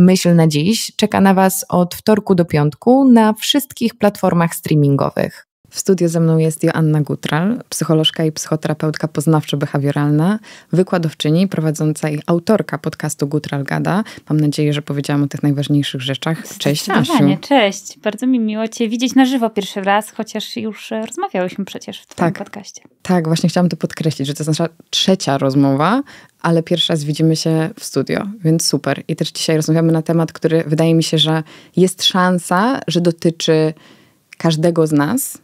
Myśl na dziś czeka na Was od wtorku do piątku na wszystkich platformach streamingowych. W studiu ze mną jest Joanna Gutral, psycholożka i psychoterapeutka poznawczo-behawioralna, wykładowczyni, prowadząca i autorka podcastu Gutral Gada. Mam nadzieję, że powiedziałam o tych najważniejszych rzeczach. Cześć, Asiu. Cześć, bardzo mi miło Cię widzieć na żywo pierwszy raz, chociaż już e, rozmawiałyśmy przecież w Twoim tak, podcaście. Tak, właśnie chciałam to podkreślić, że to jest nasza trzecia rozmowa, ale pierwszy raz widzimy się w studio, więc super. I też dzisiaj rozmawiamy na temat, który wydaje mi się, że jest szansa, że dotyczy każdego z nas,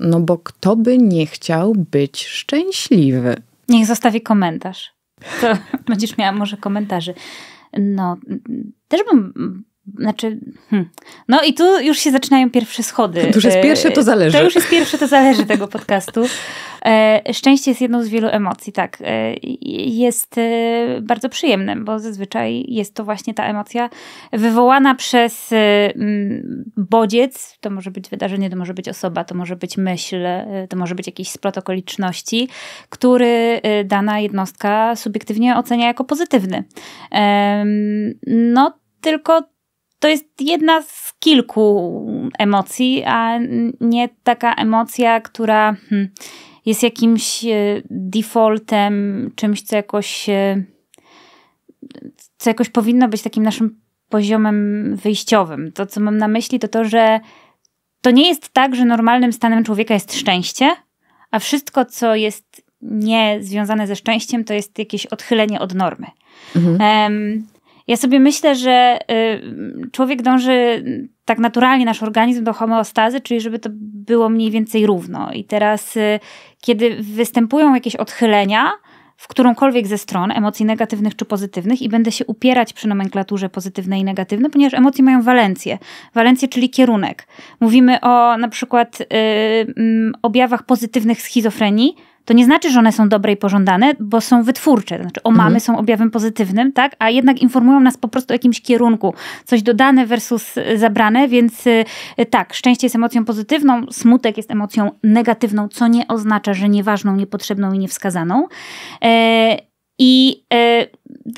no bo kto by nie chciał być szczęśliwy? Niech zostawi komentarz. To będziesz miała może komentarzy. No, też bym znaczy, hmm. no i tu już się zaczynają pierwsze schody. To już jest e, pierwsze, to zależy. To już jest pierwsze, to zależy tego podcastu. E, szczęście jest jedną z wielu emocji, tak. E, jest bardzo przyjemnym, bo zazwyczaj jest to właśnie ta emocja wywołana przez bodziec. To może być wydarzenie, to może być osoba, to może być myśl, to może być jakiś splot okoliczności, który dana jednostka subiektywnie ocenia jako pozytywny. No, tylko to jest jedna z kilku emocji, a nie taka emocja, która hmm, jest jakimś e, defaultem, czymś, co jakoś, e, co jakoś powinno być takim naszym poziomem wyjściowym. To, co mam na myśli, to to, że to nie jest tak, że normalnym stanem człowieka jest szczęście, a wszystko, co jest nie związane ze szczęściem, to jest jakieś odchylenie od normy. Mhm. Um, ja sobie myślę, że y, człowiek dąży tak naturalnie, nasz organizm do homeostazy, czyli żeby to było mniej więcej równo. I teraz, y, kiedy występują jakieś odchylenia, w którąkolwiek ze stron, emocji negatywnych czy pozytywnych, i będę się upierać przy nomenklaturze pozytywne i negatywne, ponieważ emocje mają walencję. Walencję, czyli kierunek. Mówimy o na przykład yy, objawach pozytywnych schizofrenii, to nie znaczy, że one są dobre i pożądane, bo są wytwórcze. To znaczy, omamy mhm. są objawem pozytywnym, tak? A jednak informują nas po prostu o jakimś kierunku. Coś dodane versus y, zabrane, więc y, y, tak, szczęście jest emocją pozytywną, smutek jest emocją negatywną, co nie oznacza, że nieważną, niepotrzebną i niewskazaną. E, I e,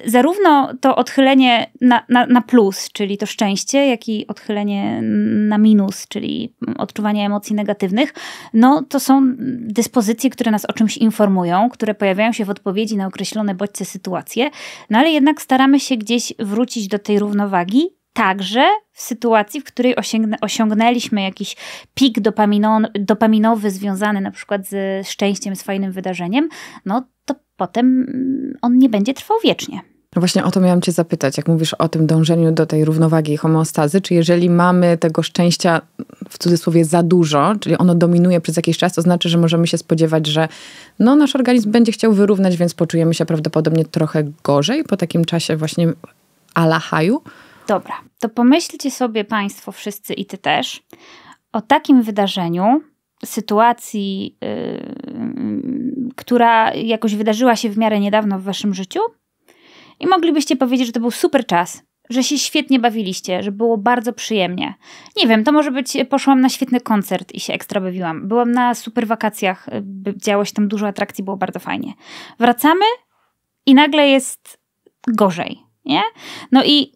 zarówno to odchylenie na, na, na, plus, czyli to szczęście, jak i odchylenie na minus, czyli odczuwanie emocji negatywnych, no to są dyspozycje, które nas o czymś informują, które pojawiają się w odpowiedzi na określone bodźce sytuacje, no ale jednak staramy się gdzieś wrócić do tej równowagi także w sytuacji, w której osiągnęliśmy jakiś pik dopaminowy związany na przykład z szczęściem, z fajnym wydarzeniem, no to potem mm, on nie będzie trwał wiecznie. No właśnie o to miałam Cię zapytać, jak mówisz o tym dążeniu do tej równowagi i homeostazy, czy jeżeli mamy tego szczęścia w cudzysłowie za dużo, czyli ono dominuje przez jakiś czas, to znaczy, że możemy się spodziewać, że no, nasz organizm będzie chciał wyrównać, więc poczujemy się prawdopodobnie trochę gorzej po takim czasie właśnie alahaju. Dobra, to pomyślcie sobie Państwo wszyscy i Ty też o takim wydarzeniu, sytuacji, y, która jakoś wydarzyła się w miarę niedawno w waszym życiu i moglibyście powiedzieć, że to był super czas, że się świetnie bawiliście, że było bardzo przyjemnie. Nie wiem, to może być poszłam na świetny koncert i się ekstra bawiłam. Byłam na super wakacjach, działo się tam dużo atrakcji, było bardzo fajnie. Wracamy i nagle jest gorzej, nie? No i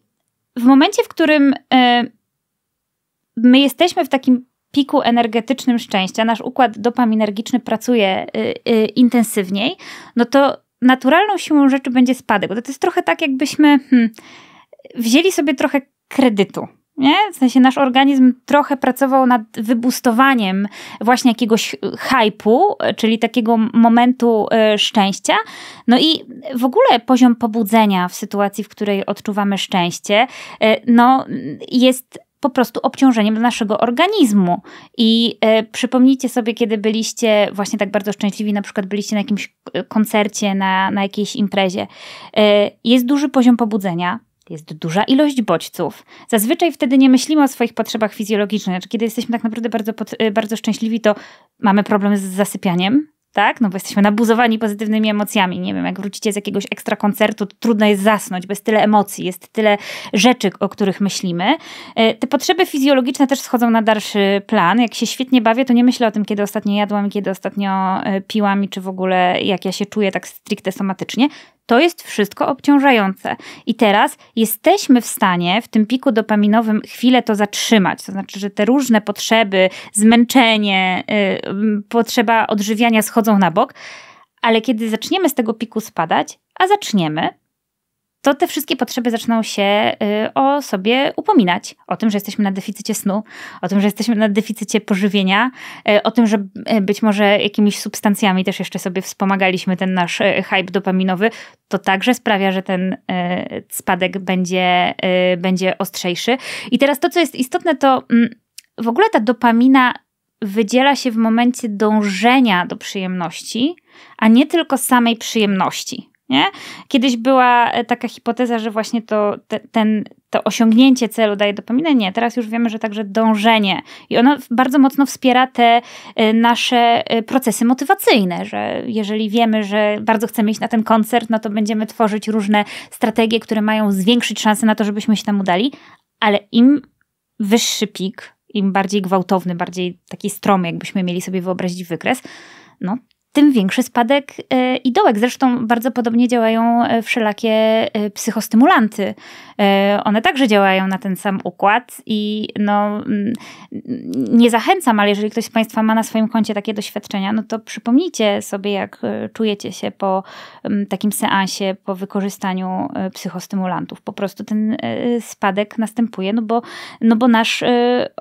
w momencie, w którym y, my jesteśmy w takim piku energetycznym szczęścia, nasz układ dopaminergiczny pracuje y, y, intensywniej, no to naturalną siłą rzeczy będzie spadek. Bo to jest trochę tak, jakbyśmy hmm, wzięli sobie trochę kredytu. Nie? W sensie nasz organizm trochę pracował nad wybustowaniem właśnie jakiegoś hypu, czyli takiego momentu y, szczęścia. No i w ogóle poziom pobudzenia w sytuacji, w której odczuwamy szczęście, no jest po prostu obciążeniem dla naszego organizmu. I e, przypomnijcie sobie, kiedy byliście właśnie tak bardzo szczęśliwi, na przykład byliście na jakimś e, koncercie, na, na jakiejś imprezie. E, jest duży poziom pobudzenia, jest duża ilość bodźców. Zazwyczaj wtedy nie myślimy o swoich potrzebach fizjologicznych. Znaczy, kiedy jesteśmy tak naprawdę bardzo, bardzo szczęśliwi, to mamy problem z zasypianiem, tak? No bo jesteśmy nabuzowani pozytywnymi emocjami. Nie wiem, jak wrócicie z jakiegoś ekstra koncertu, to trudno jest zasnąć, jest tyle emocji, jest tyle rzeczy, o których myślimy. E, te potrzeby fizjologiczne też schodzą na dalszy plan. Jak się świetnie bawię, to nie myślę o tym, kiedy ostatnio jadłam, kiedy ostatnio e, piłam i czy w ogóle jak ja się czuję tak stricte somatycznie to jest wszystko obciążające. I teraz jesteśmy w stanie w tym piku dopaminowym chwilę to zatrzymać. To znaczy, że te różne potrzeby, zmęczenie, yy, potrzeba odżywiania schodzą na bok, ale kiedy zaczniemy z tego piku spadać, a zaczniemy, to te wszystkie potrzeby zaczną się y, o sobie upominać. O tym, że jesteśmy na deficycie snu, o tym, że jesteśmy na deficycie pożywienia, y, o tym, że y, być może jakimiś substancjami też jeszcze sobie wspomagaliśmy ten nasz hype dopaminowy. To także sprawia, że ten spadek będzie, będzie ostrzejszy. I teraz to, co jest istotne, to mm, w ogóle ta dopamina wydziela się w momencie dążenia do przyjemności, a nie tylko samej przyjemności. Nie? Kiedyś była e, taka hipoteza, że właśnie to, te, ten, to osiągnięcie celu daje dopaminę. Nie, teraz już wiemy, że także dążenie. I ono bardzo mocno wspiera te e, nasze e, procesy motywacyjne, że jeżeli wiemy, że bardzo chcemy iść na ten koncert, no to będziemy tworzyć różne strategie, które mają zwiększyć szanse na to, żebyśmy się tam udali. Ale im wyższy pik, im bardziej gwałtowny, bardziej taki stromy, jakbyśmy mieli sobie wyobrazić wykres, no tym większy spadek e, i dołek. Zresztą bardzo podobnie działają e, wszelakie e, psychostymulanty. One także działają na ten sam układ i no, mm, nie zachęcam, ale jeżeli ktoś z Państwa ma na swoim koncie takie doświadczenia, no to przypomnijcie sobie, jak czujecie się po mm, takim seansie, po wykorzystaniu psychostymulantów. Po prostu ten spadek następuje, no bo, no bo nasz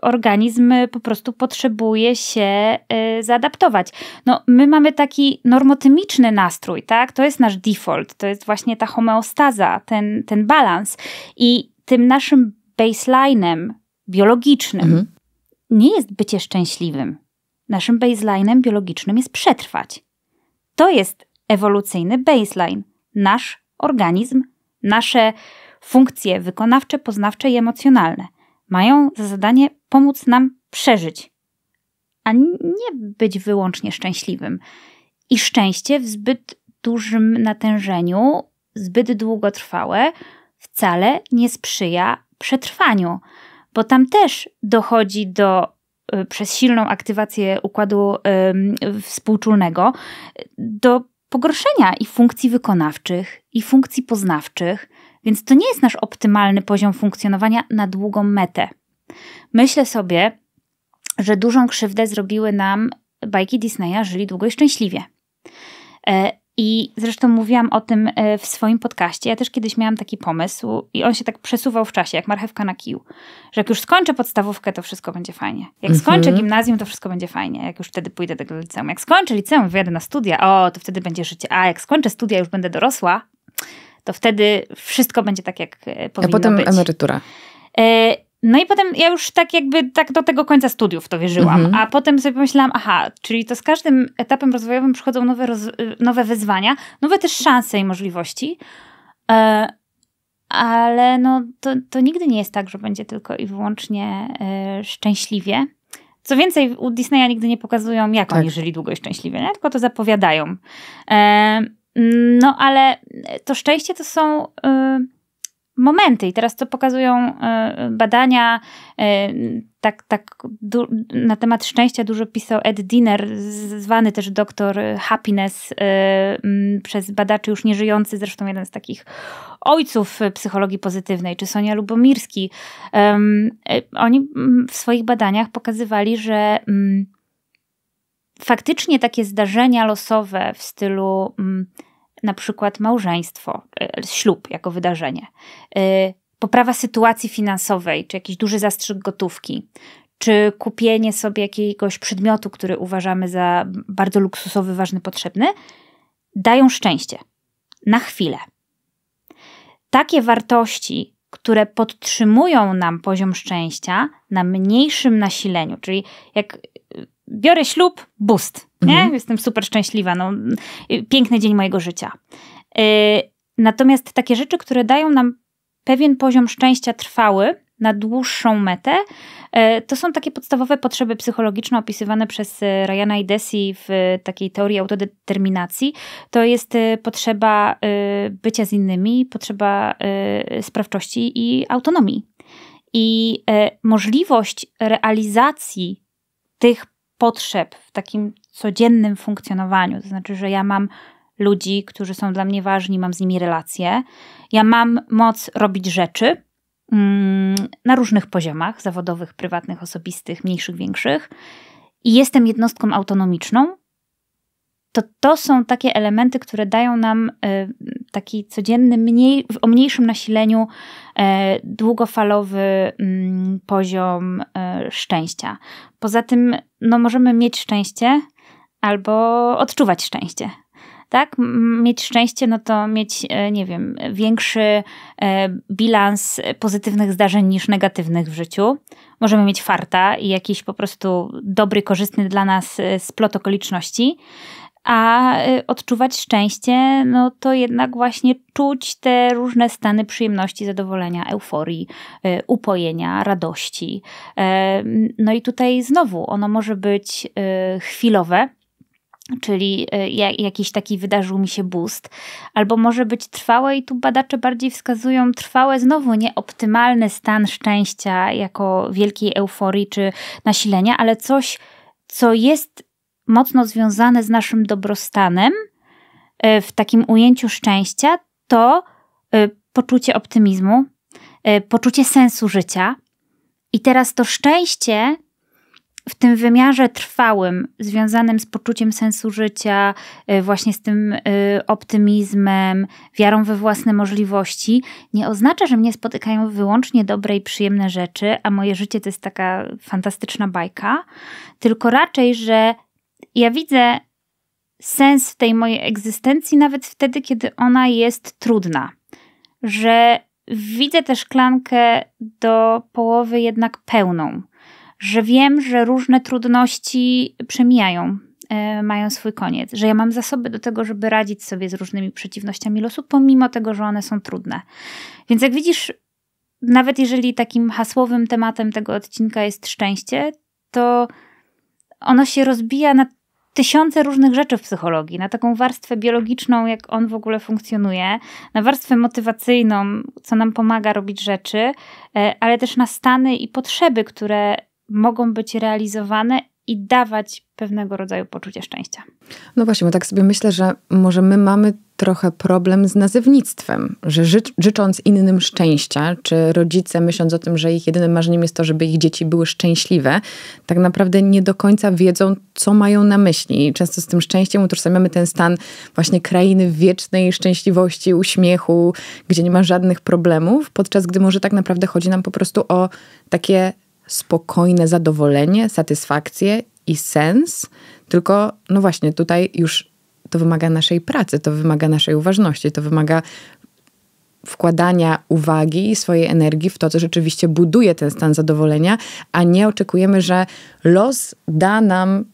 organizm po prostu potrzebuje się zaadaptować. No, my mamy taki normotymiczny nastrój, tak? To jest nasz default, to jest właśnie ta homeostaza, ten, ten balans. I tym naszym baseline'em biologicznym mhm. nie jest bycie szczęśliwym. Naszym baseline'em biologicznym jest przetrwać. To jest ewolucyjny baseline. Nasz organizm, nasze funkcje wykonawcze, poznawcze i emocjonalne mają za zadanie pomóc nam przeżyć a nie być wyłącznie szczęśliwym. I szczęście w zbyt dużym natężeniu, zbyt długotrwałe, wcale nie sprzyja przetrwaniu, bo tam też dochodzi do y, przez silną aktywację układu y, współczulnego do pogorszenia i funkcji wykonawczych, i funkcji poznawczych, więc to nie jest nasz optymalny poziom funkcjonowania na długą metę. Myślę sobie, że dużą krzywdę zrobiły nam bajki Disneya Żyli długo i szczęśliwie. E, I zresztą mówiłam o tym e, w swoim podcaście. Ja też kiedyś miałam taki pomysł i on się tak przesuwał w czasie, jak marchewka na kiju. Że jak już skończę podstawówkę, to wszystko będzie fajnie. Jak mhm. skończę gimnazjum, to wszystko będzie fajnie. Jak już wtedy pójdę do liceum. Jak skończę liceum, wyjadę na studia, o, to wtedy będzie życie. A jak skończę studia, już będę dorosła, to wtedy wszystko będzie tak, jak e, powinno być. A potem być. emerytura. No i potem ja już tak jakby tak do tego końca studiów to wierzyłam, mhm. a potem sobie pomyślałam, aha, czyli to z każdym etapem rozwojowym przychodzą nowe, roz, nowe wyzwania, nowe też szanse i możliwości, e, ale no to, to nigdy nie jest tak, że będzie tylko i wyłącznie e, szczęśliwie. Co więcej, u Disneya nigdy nie pokazują, jak tak. oni żyli długo i szczęśliwie, nie? tylko to zapowiadają. E, no ale to szczęście to są... E, momenty. I teraz to pokazują e, badania, e, tak, tak na temat szczęścia dużo pisał Ed Diner, zwany też doktor happiness e, przez badaczy już nieżyjący, zresztą jeden z takich ojców psychologii pozytywnej, czy Sonia Lubomirski. Oni w swoich badaniach pokazywali, że faktycznie takie zdarzenia losowe w stylu na przykład małżeństwo, e, ślub jako wydarzenie, e, poprawa sytuacji finansowej, czy jakiś duży zastrzyk gotówki, czy kupienie sobie jakiegoś przedmiotu, który uważamy za bardzo luksusowy, ważny, potrzebny, dają szczęście na chwilę. Takie wartości, które podtrzymują nam poziom szczęścia na mniejszym nasileniu, czyli jak e, biorę ślub, boost, nie? Mhm. Jestem super szczęśliwa, no, piękny dzień mojego życia. Yy, natomiast takie rzeczy, które dają nam pewien poziom szczęścia trwały, na dłuższą metę. Y, to są takie podstawowe potrzeby psychologiczne opisywane przez y, Ryana i Desi w y, takiej teorii autodeterminacji. To jest potrzeba bycia z innymi, potrzeba sprawczości i autonomii. I możliwość realizacji tych potrzeb w takim codziennym funkcjonowaniu. To znaczy, że ja mam ludzi, którzy są dla mnie ważni, mam z nimi relacje. Ja mam moc robić rzeczy mm, na różnych poziomach zawodowych, prywatnych, osobistych, mniejszych, większych. I jestem jednostką autonomiczną, to to są takie elementy, które dają nam e, taki codzienny, mniej, o mniejszym nasileniu, e, długofalowy mm, poziom e, szczęścia. Poza tym, no, możemy mieć szczęście albo odczuwać szczęście tak? Mieć szczęście, no to mieć, nie wiem, większy bilans pozytywnych zdarzeń niż negatywnych w życiu. Możemy mieć farta i jakiś po prostu dobry, korzystny dla nas splot okoliczności a y, odczuwać szczęście, no to jednak właśnie czuć te różne stany przyjemności, zadowolenia, euforii, y, upojenia, radości. E, no i tutaj znowu ono może być y, chwilowe, czyli jakiś taki wydarzył mi się boost, albo może być trwałe i tu badacze bardziej wskazują trwałe, znowu nieoptymalny stan szczęścia jako wielkiej euforii czy nasilenia, ale coś, co jest mocno związane z naszym dobrostanem e, w takim ujęciu szczęścia, to e, poczucie optymizmu, e, poczucie sensu życia. I teraz to szczęście w tym wymiarze trwałym, związanym z poczuciem sensu życia, właśnie z tym optymizmem, wiarą we własne możliwości, nie oznacza, że mnie spotykają wyłącznie dobre i przyjemne rzeczy, a moje życie to jest taka fantastyczna bajka, tylko raczej, że ja widzę sens w tej mojej egzystencji nawet wtedy, kiedy ona jest trudna. Że widzę tę szklankę do połowy jednak pełną. Że wiem, że różne trudności przemijają, e, mają swój koniec, że ja mam zasoby do tego, żeby radzić sobie z różnymi przeciwnościami losu, pomimo tego, że one są trudne. Więc jak widzisz, nawet jeżeli takim hasłowym tematem tego odcinka jest szczęście, to ono się rozbija na tysiące różnych rzeczy w psychologii, na taką warstwę biologiczną, jak on w ogóle funkcjonuje, na warstwę motywacyjną, co nam pomaga robić rzeczy, e, ale też na stany i potrzeby, które mogą być realizowane i dawać pewnego rodzaju poczucie szczęścia. No właśnie, bo tak sobie myślę, że może my mamy trochę problem z nazewnictwem, że ży życząc innym szczęścia, czy rodzice myśląc o tym, że ich jedynym marzeniem jest to, żeby ich dzieci były szczęśliwe, tak naprawdę nie do końca wiedzą, co mają na myśli. I często z tym szczęściem utożsamiamy ten stan właśnie krainy wiecznej szczęśliwości, uśmiechu, gdzie nie ma żadnych problemów, podczas gdy może tak naprawdę chodzi nam po prostu o takie spokojne zadowolenie, satysfakcję i sens, tylko no właśnie tutaj już to wymaga naszej pracy, to wymaga naszej uważności, to wymaga wkładania uwagi i swojej energii w to, co rzeczywiście buduje ten stan zadowolenia, a nie oczekujemy, że los da nam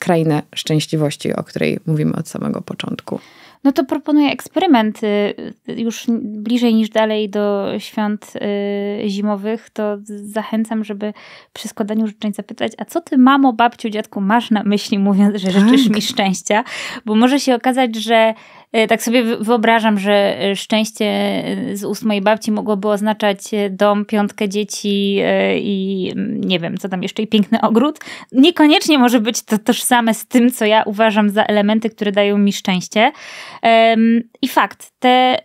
krainę szczęśliwości, o której mówimy od samego początku. No to proponuję eksperyment y, y, już bliżej niż dalej do świąt y, zimowych, to zachęcam, żeby przy składaniu życzeń zapytać, a co ty mamo, babciu, dziadku masz na myśli mówiąc, że życzysz tak. mi szczęścia? Bo może się okazać, że E, tak sobie wyobrażam, że e, szczęście e, z ust mojej babci mogłoby oznaczać dom, piątkę dzieci i mm, nie wiem, co tam jeszcze, i piękny ogród. Niekoniecznie może być to tożsame z tym, co ja uważam za elementy, które dają mi szczęście. I fakt, te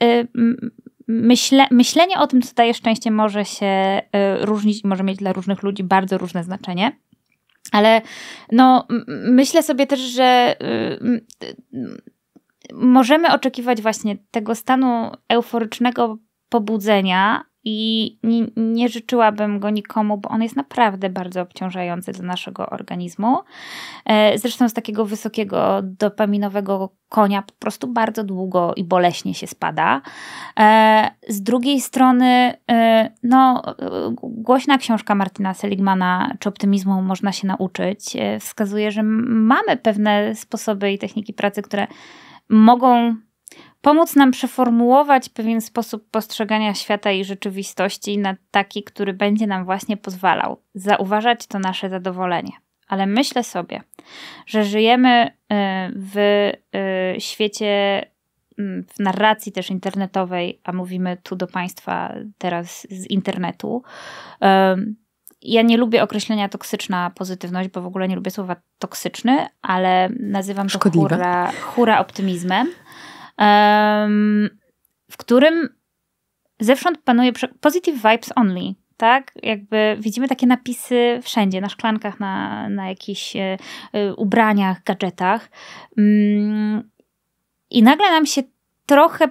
myśle, myślenie o tym, co daje szczęście, może się różnić, może mieć dla różnych ludzi bardzo różne znaczenie. Ale no, myślę sobie też, że możemy oczekiwać właśnie tego stanu euforycznego pobudzenia i nie, nie, życzyłabym go nikomu, bo on jest naprawdę bardzo obciążający dla naszego organizmu. E, zresztą z takiego wysokiego dopaminowego konia po prostu bardzo długo i boleśnie się spada. E, z drugiej strony, e, no, głośna książka Martina Seligmana, czy optymizmu można się nauczyć, wskazuje, że mamy pewne sposoby i techniki pracy, które mogą pomóc nam przeformułować pewien sposób postrzegania świata i rzeczywistości na taki, który będzie nam właśnie pozwalał zauważać to nasze zadowolenie. Ale myślę sobie, że żyjemy y, w y, świecie w narracji też internetowej, a mówimy tu do Państwa teraz z internetu, ja nie lubię określenia toksyczna pozytywność, bo w ogóle nie lubię słowa toksyczny, ale nazywam to hura, hura optymizmem, w którym zewsząd panuje positive vibes only, tak? Jakby widzimy takie napisy wszędzie, na szklankach, na, na jakichś e, e, ubraniach, gadżetach. Mm, I nagle nam się trochę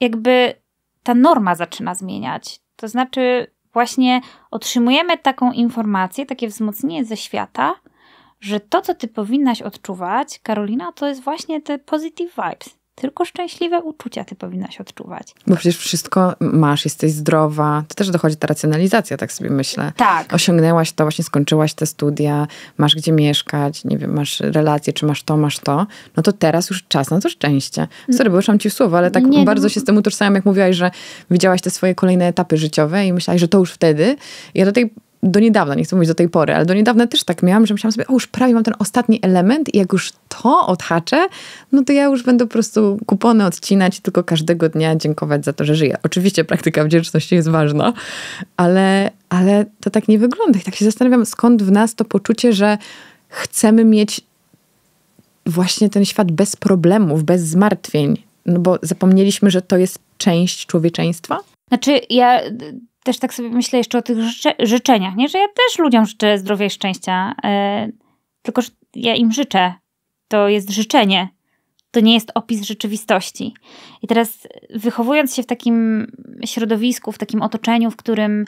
jakby ta norma zaczyna zmieniać. To znaczy, właśnie otrzymujemy taką informację, takie wzmocnienie ze świata, że to, co ty powinnaś odczuwać, Karolina, to jest właśnie te positive vibes tylko szczęśliwe uczucia ty powinnaś odczuwać. Bo przecież wszystko masz, jesteś zdrowa. To też dochodzi ta racjonalizacja, tak sobie myślę. Tak. Osiągnęłaś to, właśnie skończyłaś te studia, masz gdzie mieszkać, nie wiem, masz relacje, czy masz to, masz to. No to teraz już czas na to szczęście. Sorry, bo już ci słowa, ale tak nie, no bardzo się z tym utożsamiam, jak mówiłaś, że widziałaś te swoje kolejne etapy życiowe i myślałaś, że to już wtedy. Ja do tej do niedawna, nie chcę mówić do tej pory, ale do niedawna też tak miałam, że myślałam sobie, o już prawie mam ten ostatni element i jak już to odhaczę, no to ja już będę po prostu kupony odcinać i tylko każdego dnia dziękować za to, że żyję. Oczywiście praktyka wdzięczności jest ważna, ale, ale to tak nie wygląda. I tak się zastanawiam, skąd w nas to poczucie, że chcemy mieć właśnie ten świat bez problemów, bez zmartwień. No bo zapomnieliśmy, że to jest część człowieczeństwa? Znaczy, ja też tak sobie myślę jeszcze o tych życze, życzeniach, nie? Że ja też ludziom życzę zdrowia i szczęścia, yy, tylko że ja im życzę. To jest życzenie. To nie jest opis rzeczywistości. I teraz e, wychowując się w takim środowisku, w takim otoczeniu, w którym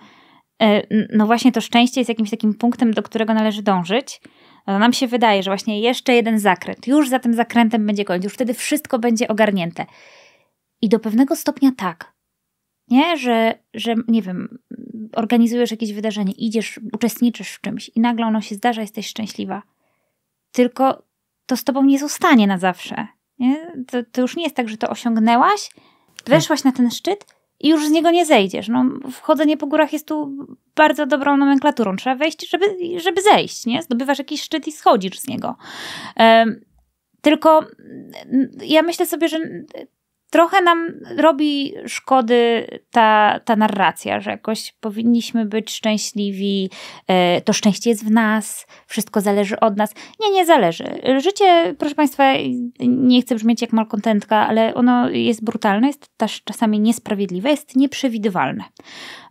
e, no właśnie to szczęście jest jakimś takim punktem, do którego należy dążyć, no nam się wydaje, że właśnie jeszcze jeden zakręt, już za tym zakrętem będzie koniec, już wtedy wszystko będzie ogarnięte. I do pewnego stopnia tak, nie, że, że nie wiem, organizujesz jakieś wydarzenie, idziesz, uczestniczysz w czymś i nagle ono się zdarza, jesteś szczęśliwa. Tylko to z tobą nie zostanie na zawsze. Nie? To, to już nie jest tak, że to osiągnęłaś, weszłaś na ten szczyt i już z niego nie zejdziesz. No, wchodzenie po górach jest tu bardzo dobrą nomenklaturą. Trzeba wejść, żeby, żeby zejść. Nie? Zdobywasz jakiś szczyt i schodzisz z niego. Um, tylko ja myślę sobie, że trochę nam robi szkody ta, ta narracja, że jakoś powinniśmy być szczęśliwi, e, to szczęście jest w nas, wszystko zależy od nas. Nie, nie zależy. Życie, proszę Państwa, nie chcę brzmieć jak malkontentka, ale ono jest brutalne, jest też czasami niesprawiedliwe, jest nieprzewidywalne.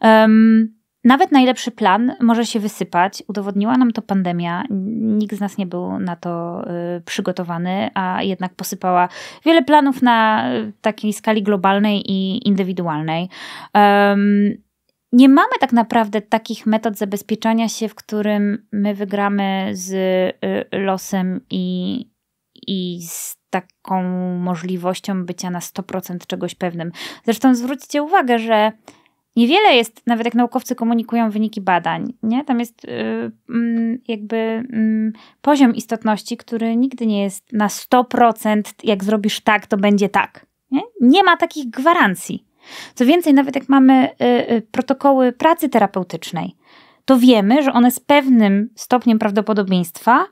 Um, nawet najlepszy plan może się wysypać. Udowodniła nam to pandemia. Nikt z nas nie był na to y, przygotowany, a jednak posypała wiele planów na y, takiej skali globalnej i indywidualnej. Um, nie mamy tak naprawdę takich metod zabezpieczania się, w którym my wygramy z y, losem i, i z taką możliwością bycia na 100% czegoś pewnym. Zresztą zwróćcie uwagę, że niewiele jest, nawet jak naukowcy komunikują wyniki badań, nie? Tam jest y, mm, jakby mm, poziom istotności, który nigdy nie jest na 100%, jak zrobisz tak, to będzie tak. Nie, nie ma takich gwarancji. Co więcej, nawet jak mamy y, y, protokoły pracy terapeutycznej, to wiemy, że one z pewnym stopniem prawdopodobieństwa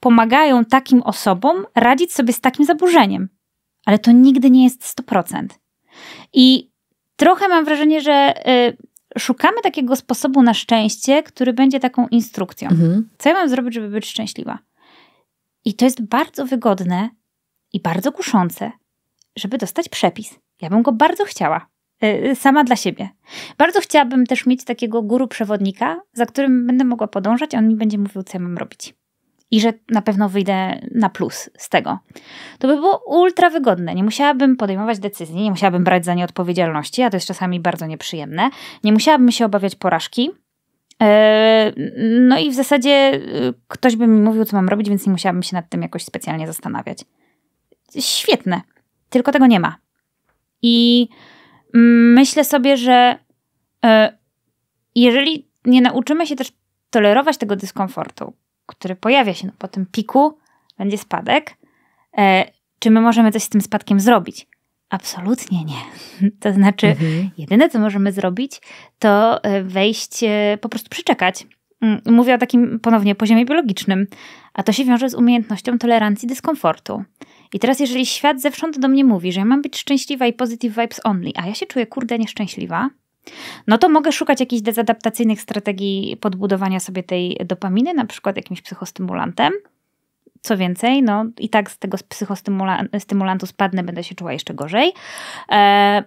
pomagają takim osobom radzić sobie z takim zaburzeniem. Ale to nigdy nie jest 100%. I trochę mam wrażenie, że y, szukamy takiego sposobu na szczęście, który będzie taką instrukcją. Mhm. Co ja mam zrobić, żeby być szczęśliwa? I to jest bardzo wygodne i bardzo kuszące, żeby dostać przepis. Ja bym go bardzo chciała. Y, y, sama dla siebie. Bardzo chciałabym też mieć takiego guru przewodnika, za którym będę mogła podążać, on mi będzie mówił, co ja mam robić i że na pewno wyjdę na plus z tego. To by było ultra wygodne. Nie musiałabym podejmować decyzji, nie musiałabym brać za nie odpowiedzialności, a to jest czasami bardzo nieprzyjemne. Nie musiałabym się obawiać porażki. E, no i w zasadzie e, ktoś by mi mówił, co mam robić, więc nie musiałabym się nad tym jakoś specjalnie zastanawiać. Świetne. Tylko tego nie ma. I mm, myślę sobie, że e, jeżeli nie nauczymy się też tolerować tego dyskomfortu, który pojawia się no, po tym piku, będzie spadek. E, czy my możemy coś z tym spadkiem zrobić? Absolutnie nie. To znaczy, mhm. jedyne co możemy zrobić, to e, wejść, e, po prostu przyczekać. Mm, mówię o takim ponownie poziomie biologicznym, a to się wiąże z umiejętnością tolerancji dyskomfortu. I teraz, jeżeli świat zewsząd do mnie mówi, że ja mam być szczęśliwa i positive vibes only, a ja się czuję kurde nieszczęśliwa, no to mogę szukać jakichś dezadaptacyjnych strategii podbudowania sobie tej dopaminy, na przykład jakimś psychostymulantem. Co więcej, no i tak z tego psychostymulantu spadnę, będę się czuła jeszcze gorzej. E,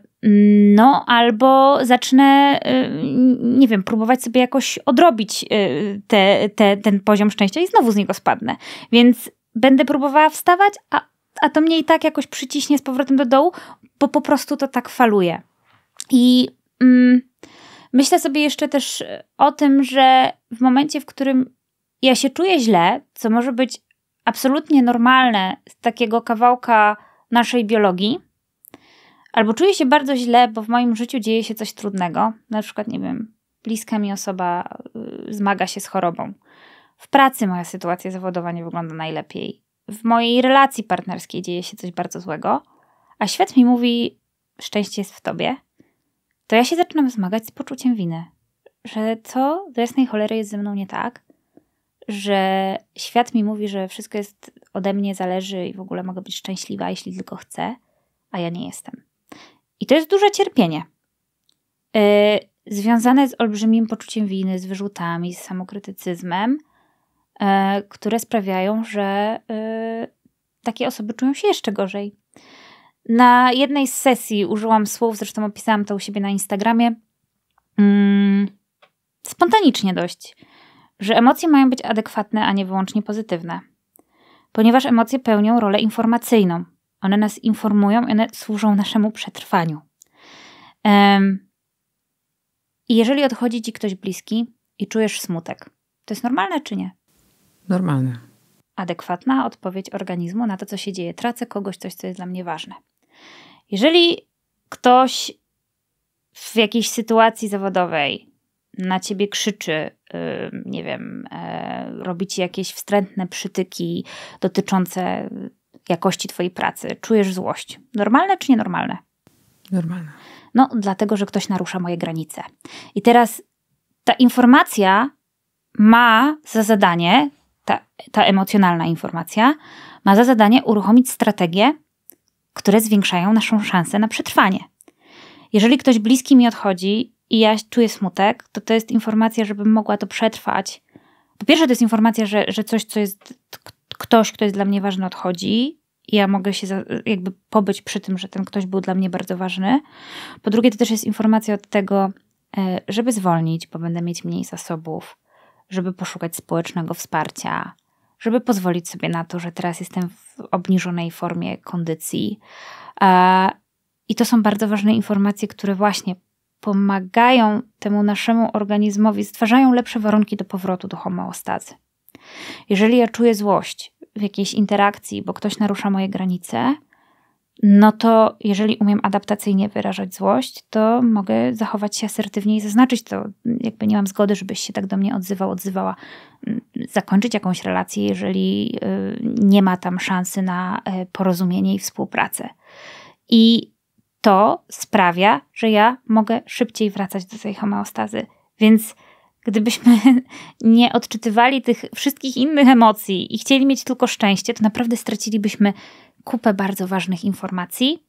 no albo zacznę, y, nie wiem, próbować sobie jakoś odrobić y, te, te, ten poziom szczęścia i znowu z niego spadnę. Więc będę próbowała wstawać, a, a to mnie i tak jakoś przyciśnie z powrotem do dołu, bo po prostu to tak faluje. I Mm, myślę sobie jeszcze też e, o tym, że w momencie, w którym ja się czuję źle, co może być absolutnie normalne z takiego kawałka naszej biologii, albo czuję się bardzo źle, bo w moim życiu dzieje się coś trudnego, na przykład, nie wiem, bliska mi osoba y, zmaga się z chorobą. W pracy moja sytuacja zawodowa nie wygląda najlepiej. W mojej relacji partnerskiej dzieje się coś bardzo złego, a świat mi mówi: szczęście jest w tobie to ja się zaczynam zmagać z poczuciem winy, że co do jasnej cholery jest ze mną nie tak, że świat mi mówi, że wszystko jest ode mnie zależy i w ogóle mogę być szczęśliwa, jeśli tylko chcę, a ja nie jestem. I to jest duże cierpienie. Yy, związane z olbrzymim poczuciem winy, z wyrzutami, z samokrytycyzmem, y, które sprawiają, że y, takie osoby czują się jeszcze gorzej. Na jednej z sesji użyłam słów, zresztą opisałam to u siebie na Instagramie, mm, spontanicznie dość, że emocje mają być adekwatne, a nie wyłącznie pozytywne. Ponieważ emocje pełnią rolę informacyjną. One nas informują, one służą naszemu przetrwaniu. Um, I jeżeli odchodzi ci ktoś bliski i czujesz smutek, to jest normalne czy nie? Normalne. Adekwatna odpowiedź organizmu na to, co się dzieje. Tracę kogoś, coś, co jest dla mnie ważne. Jeżeli ktoś w jakiejś sytuacji zawodowej na ciebie krzyczy, nie wiem, e, robi ci jakieś wstrętne przytyki dotyczące jakości twojej pracy, czujesz złość. Normalne czy nienormalne? Normalne. No, dlatego, że ktoś narusza moje granice. I teraz ta informacja ma za zadanie, ta, ta emocjonalna informacja, ma za zadanie uruchomić strategię, które zwiększają naszą szansę na przetrwanie. Jeżeli ktoś bliski mi odchodzi i ja czuję smutek, to to jest informacja, żebym mogła to przetrwać. Po pierwsze, to jest informacja, że, że coś, co jest, ktoś, kto jest dla mnie ważny, odchodzi. I ja mogę się za, jakby pobyć przy tym, że ten ktoś był dla mnie bardzo ważny. Po drugie, to też jest informacja od tego, e, żeby zwolnić, bo będę mieć mniej zasobów, żeby poszukać społecznego wsparcia, żeby pozwolić sobie na to, że teraz jestem w obniżonej formie kondycji. E, I to są bardzo ważne informacje, które właśnie pomagają temu naszemu organizmowi, stwarzają lepsze warunki do powrotu do homeostazy. Jeżeli ja czuję złość w jakiejś interakcji, bo ktoś narusza moje granice, no to jeżeli umiem adaptacyjnie wyrażać złość, to mogę zachować się asertywnie i zaznaczyć to. Jakby nie mam zgody, żebyś się tak do mnie odzywał, odzywała. Mm, zakończyć jakąś relację, jeżeli y, nie ma tam szansy na y, porozumienie i współpracę. I to sprawia, że ja mogę szybciej wracać do tej homeostazy. Więc gdybyśmy nie odczytywali tych wszystkich innych emocji i chcieli mieć tylko szczęście, to naprawdę stracilibyśmy kupę bardzo ważnych informacji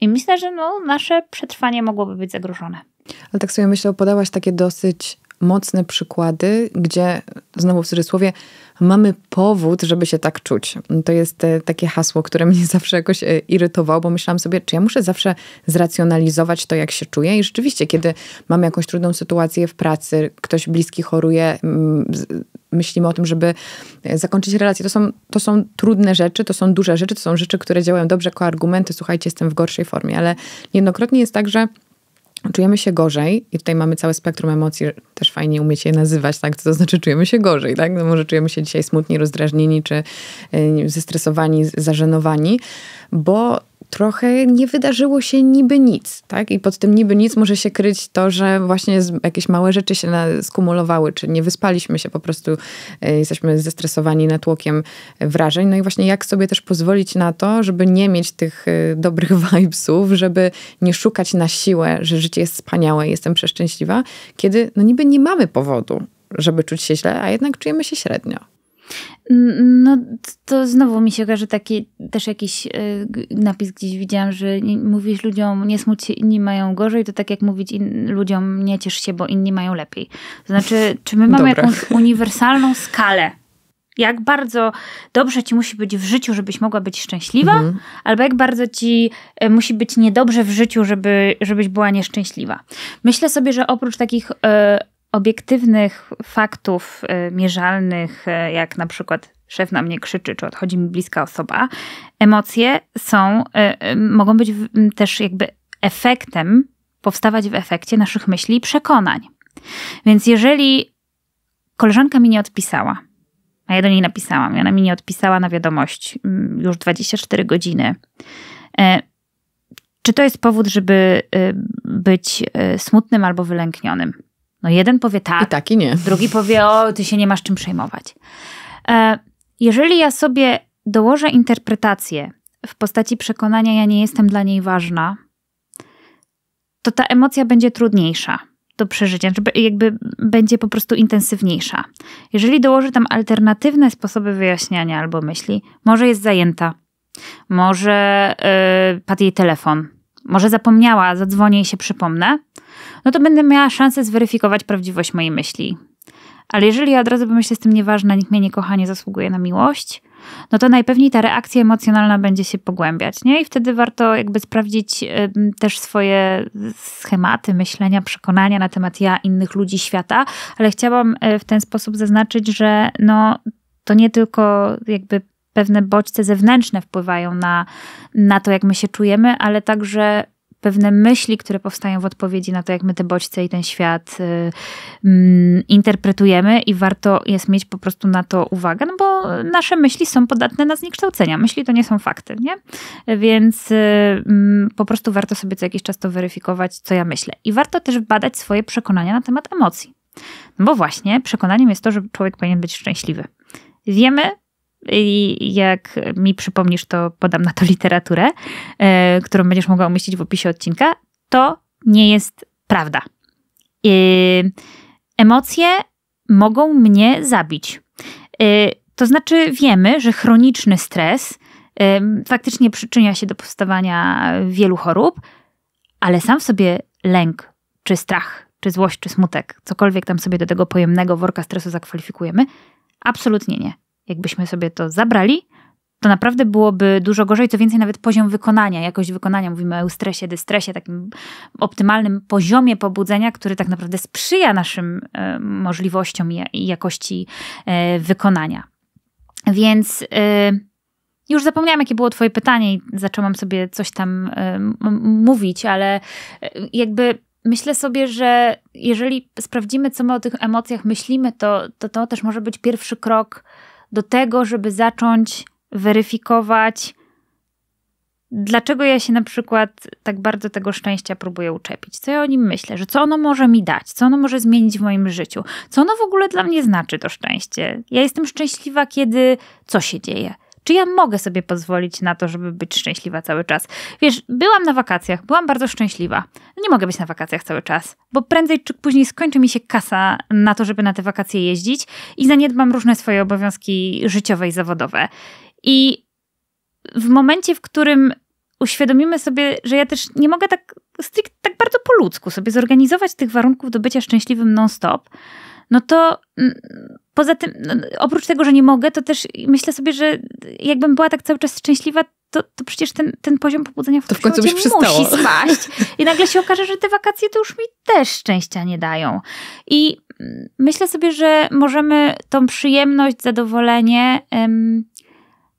i myślę, że no, nasze przetrwanie mogłoby być zagrożone. Ale tak sobie myślę, podałaś takie dosyć mocne przykłady, gdzie znowu w cudzysłowie mamy powód, żeby się tak czuć. To jest e, takie hasło, które mnie zawsze jakoś e, irytowało, bo myślałam sobie, czy ja muszę zawsze zracjonalizować to, jak się czuję. I rzeczywiście, kiedy mam jakąś trudną sytuację w pracy, ktoś bliski choruje, mm, myślimy o tym, żeby e, zakończyć relację. To są, to są trudne rzeczy, to są duże rzeczy, to są rzeczy, które działają dobrze jako argumenty. Słuchajcie, jestem w gorszej formie, ale niejednokrotnie jest tak, że czujemy się gorzej i tutaj mamy całe spektrum emocji, też fajnie umieć je nazywać, tak? Co to znaczy czujemy się gorzej, tak? No może czujemy się dzisiaj smutni, rozdrażnieni, czy e, zestresowani, zażenowani, bo trochę nie wydarzyło się niby nic, tak? I pod tym niby nic może się kryć to, że właśnie jakieś małe rzeczy się skumulowały, czy nie wyspaliśmy się po prostu, e, jesteśmy zestresowani natłokiem e, wrażeń. No i właśnie jak sobie też pozwolić na to, żeby nie mieć tych e, dobrych vibesów, żeby nie szukać na siłę, że życie jest wspaniałe, jestem przeszczęśliwa, kiedy no niby nie mamy powodu, żeby czuć się źle, a jednak czujemy się średnio. Mm, no to znowu mi się kojarzy taki też jakiś y, napis gdzieś widziałam, że mówisz ludziom nie smuć się, inni mają gorzej, to tak jak mówić in, ludziom nie ciesz się, bo inni mają lepiej. Znaczy, czy my mamy Dobra. jakąś uniwersalną skalę? Jak bardzo dobrze ci musi być w życiu, żebyś mogła być szczęśliwa, mhm. albo jak bardzo ci y, musi być niedobrze w życiu, żeby, żebyś była nieszczęśliwa. Myślę sobie, że oprócz takich y, obiektywnych faktów e, mierzalnych, e, jak na przykład szef na mnie krzyczy, czy odchodzi mi bliska osoba, emocje są, e, mogą być też jakby efektem, powstawać w efekcie naszych myśli i przekonań. Więc jeżeli koleżanka mi nie odpisała, a ja do niej napisałam, i ona mi nie odpisała na wiadomość już 24 godziny, czy to jest powód, żeby być smutnym albo wylęknionym? No jeden powie tak, I tak i nie. drugi powie, o, ty się nie masz czym przejmować. E, jeżeli ja sobie dołożę interpretację w postaci przekonania, ja nie jestem dla niej ważna, to ta emocja będzie trudniejsza do przeżycia, jakby będzie po prostu intensywniejsza. Jeżeli dołożę tam alternatywne sposoby wyjaśniania albo myśli, może jest zajęta, może yy, padł jej telefon, może zapomniała, zadzwonię i się przypomnę, no to będę miała szansę zweryfikować prawdziwość mojej myśli. Ale jeżeli ja od razu pomyślę z tym nieważna, nikt mnie nie kocha, nie zasługuje na miłość, no to najpewniej ta reakcja emocjonalna będzie się pogłębiać, nie? I wtedy warto jakby sprawdzić też swoje schematy myślenia, przekonania na temat ja, innych ludzi, świata, ale chciałam e, w ten sposób zaznaczyć, że no to nie tylko jakby pewne bodźce zewnętrzne wpływają na, na to, jak my się czujemy, ale także pewne myśli, które powstają w odpowiedzi na to, jak my te bodźce i ten świat y, mm, interpretujemy, i warto jest mieć po prostu na to uwagę, no bo nasze myśli są podatne na zniekształcenia. Myśli to nie są fakty, nie? Więc y, mm, po prostu warto sobie co jakiś czas to weryfikować, co ja myślę. I warto też badać swoje przekonania na temat emocji. No bo właśnie przekonaniem jest to, że człowiek powinien być szczęśliwy. Wiemy, i jak mi przypomnisz, to podam na to literaturę, e, którą będziesz mogła umieścić w opisie odcinka, to nie jest prawda. E, emocje mogą mnie zabić. E, to znaczy, wiemy, że chroniczny stres faktycznie przyczynia się do powstawania wielu chorób, ale sam w sobie lęk, czy strach, czy złość, czy smutek, cokolwiek tam sobie do tego pojemnego worka stresu zakwalifikujemy, absolutnie nie jakbyśmy sobie to zabrali, to naprawdę byłoby dużo gorzej. Co więcej, nawet poziom wykonania, jakość wykonania, mówimy o stresie, dystresie, takim optymalnym poziomie pobudzenia, który tak naprawdę sprzyja naszym e, możliwościom i jakości e, wykonania. Więc e, już zapomniałam, jakie było Twoje pytanie, i zaczęłam sobie coś tam mówić, ale jakby myślę sobie, że jeżeli sprawdzimy, co my o tych emocjach myślimy, to to, to też może być pierwszy krok do tego, żeby zacząć weryfikować, dlaczego ja się na przykład tak bardzo tego szczęścia próbuję uczepić, co ja o nim myślę, że co ono może mi dać, co ono może zmienić w moim życiu, co ono w ogóle dla mnie znaczy to szczęście. Ja jestem szczęśliwa, kiedy co się dzieje czy ja mogę sobie pozwolić na to, żeby być szczęśliwa cały czas? Wiesz, byłam na wakacjach, byłam bardzo szczęśliwa. Nie mogę być na wakacjach cały czas, bo prędzej czy później skończy mi się kasa na to, żeby na te wakacje jeździć i zaniedbam różne swoje obowiązki życiowe i zawodowe. I w momencie, w którym uświadomimy sobie, że ja też nie mogę tak, tak bardzo po ludzku sobie zorganizować tych warunków do bycia szczęśliwym non-stop, no to mm, poza tym, no, oprócz tego, że nie mogę, to też myślę sobie, że jakbym była tak cały czas szczęśliwa, to, to przecież ten, ten poziom pobudzenia w, to w końcu byś przestało. musi spaść. I nagle się okaże, że te wakacje to już mi też szczęścia nie dają. I mm, myślę sobie, że możemy tą przyjemność, zadowolenie ym,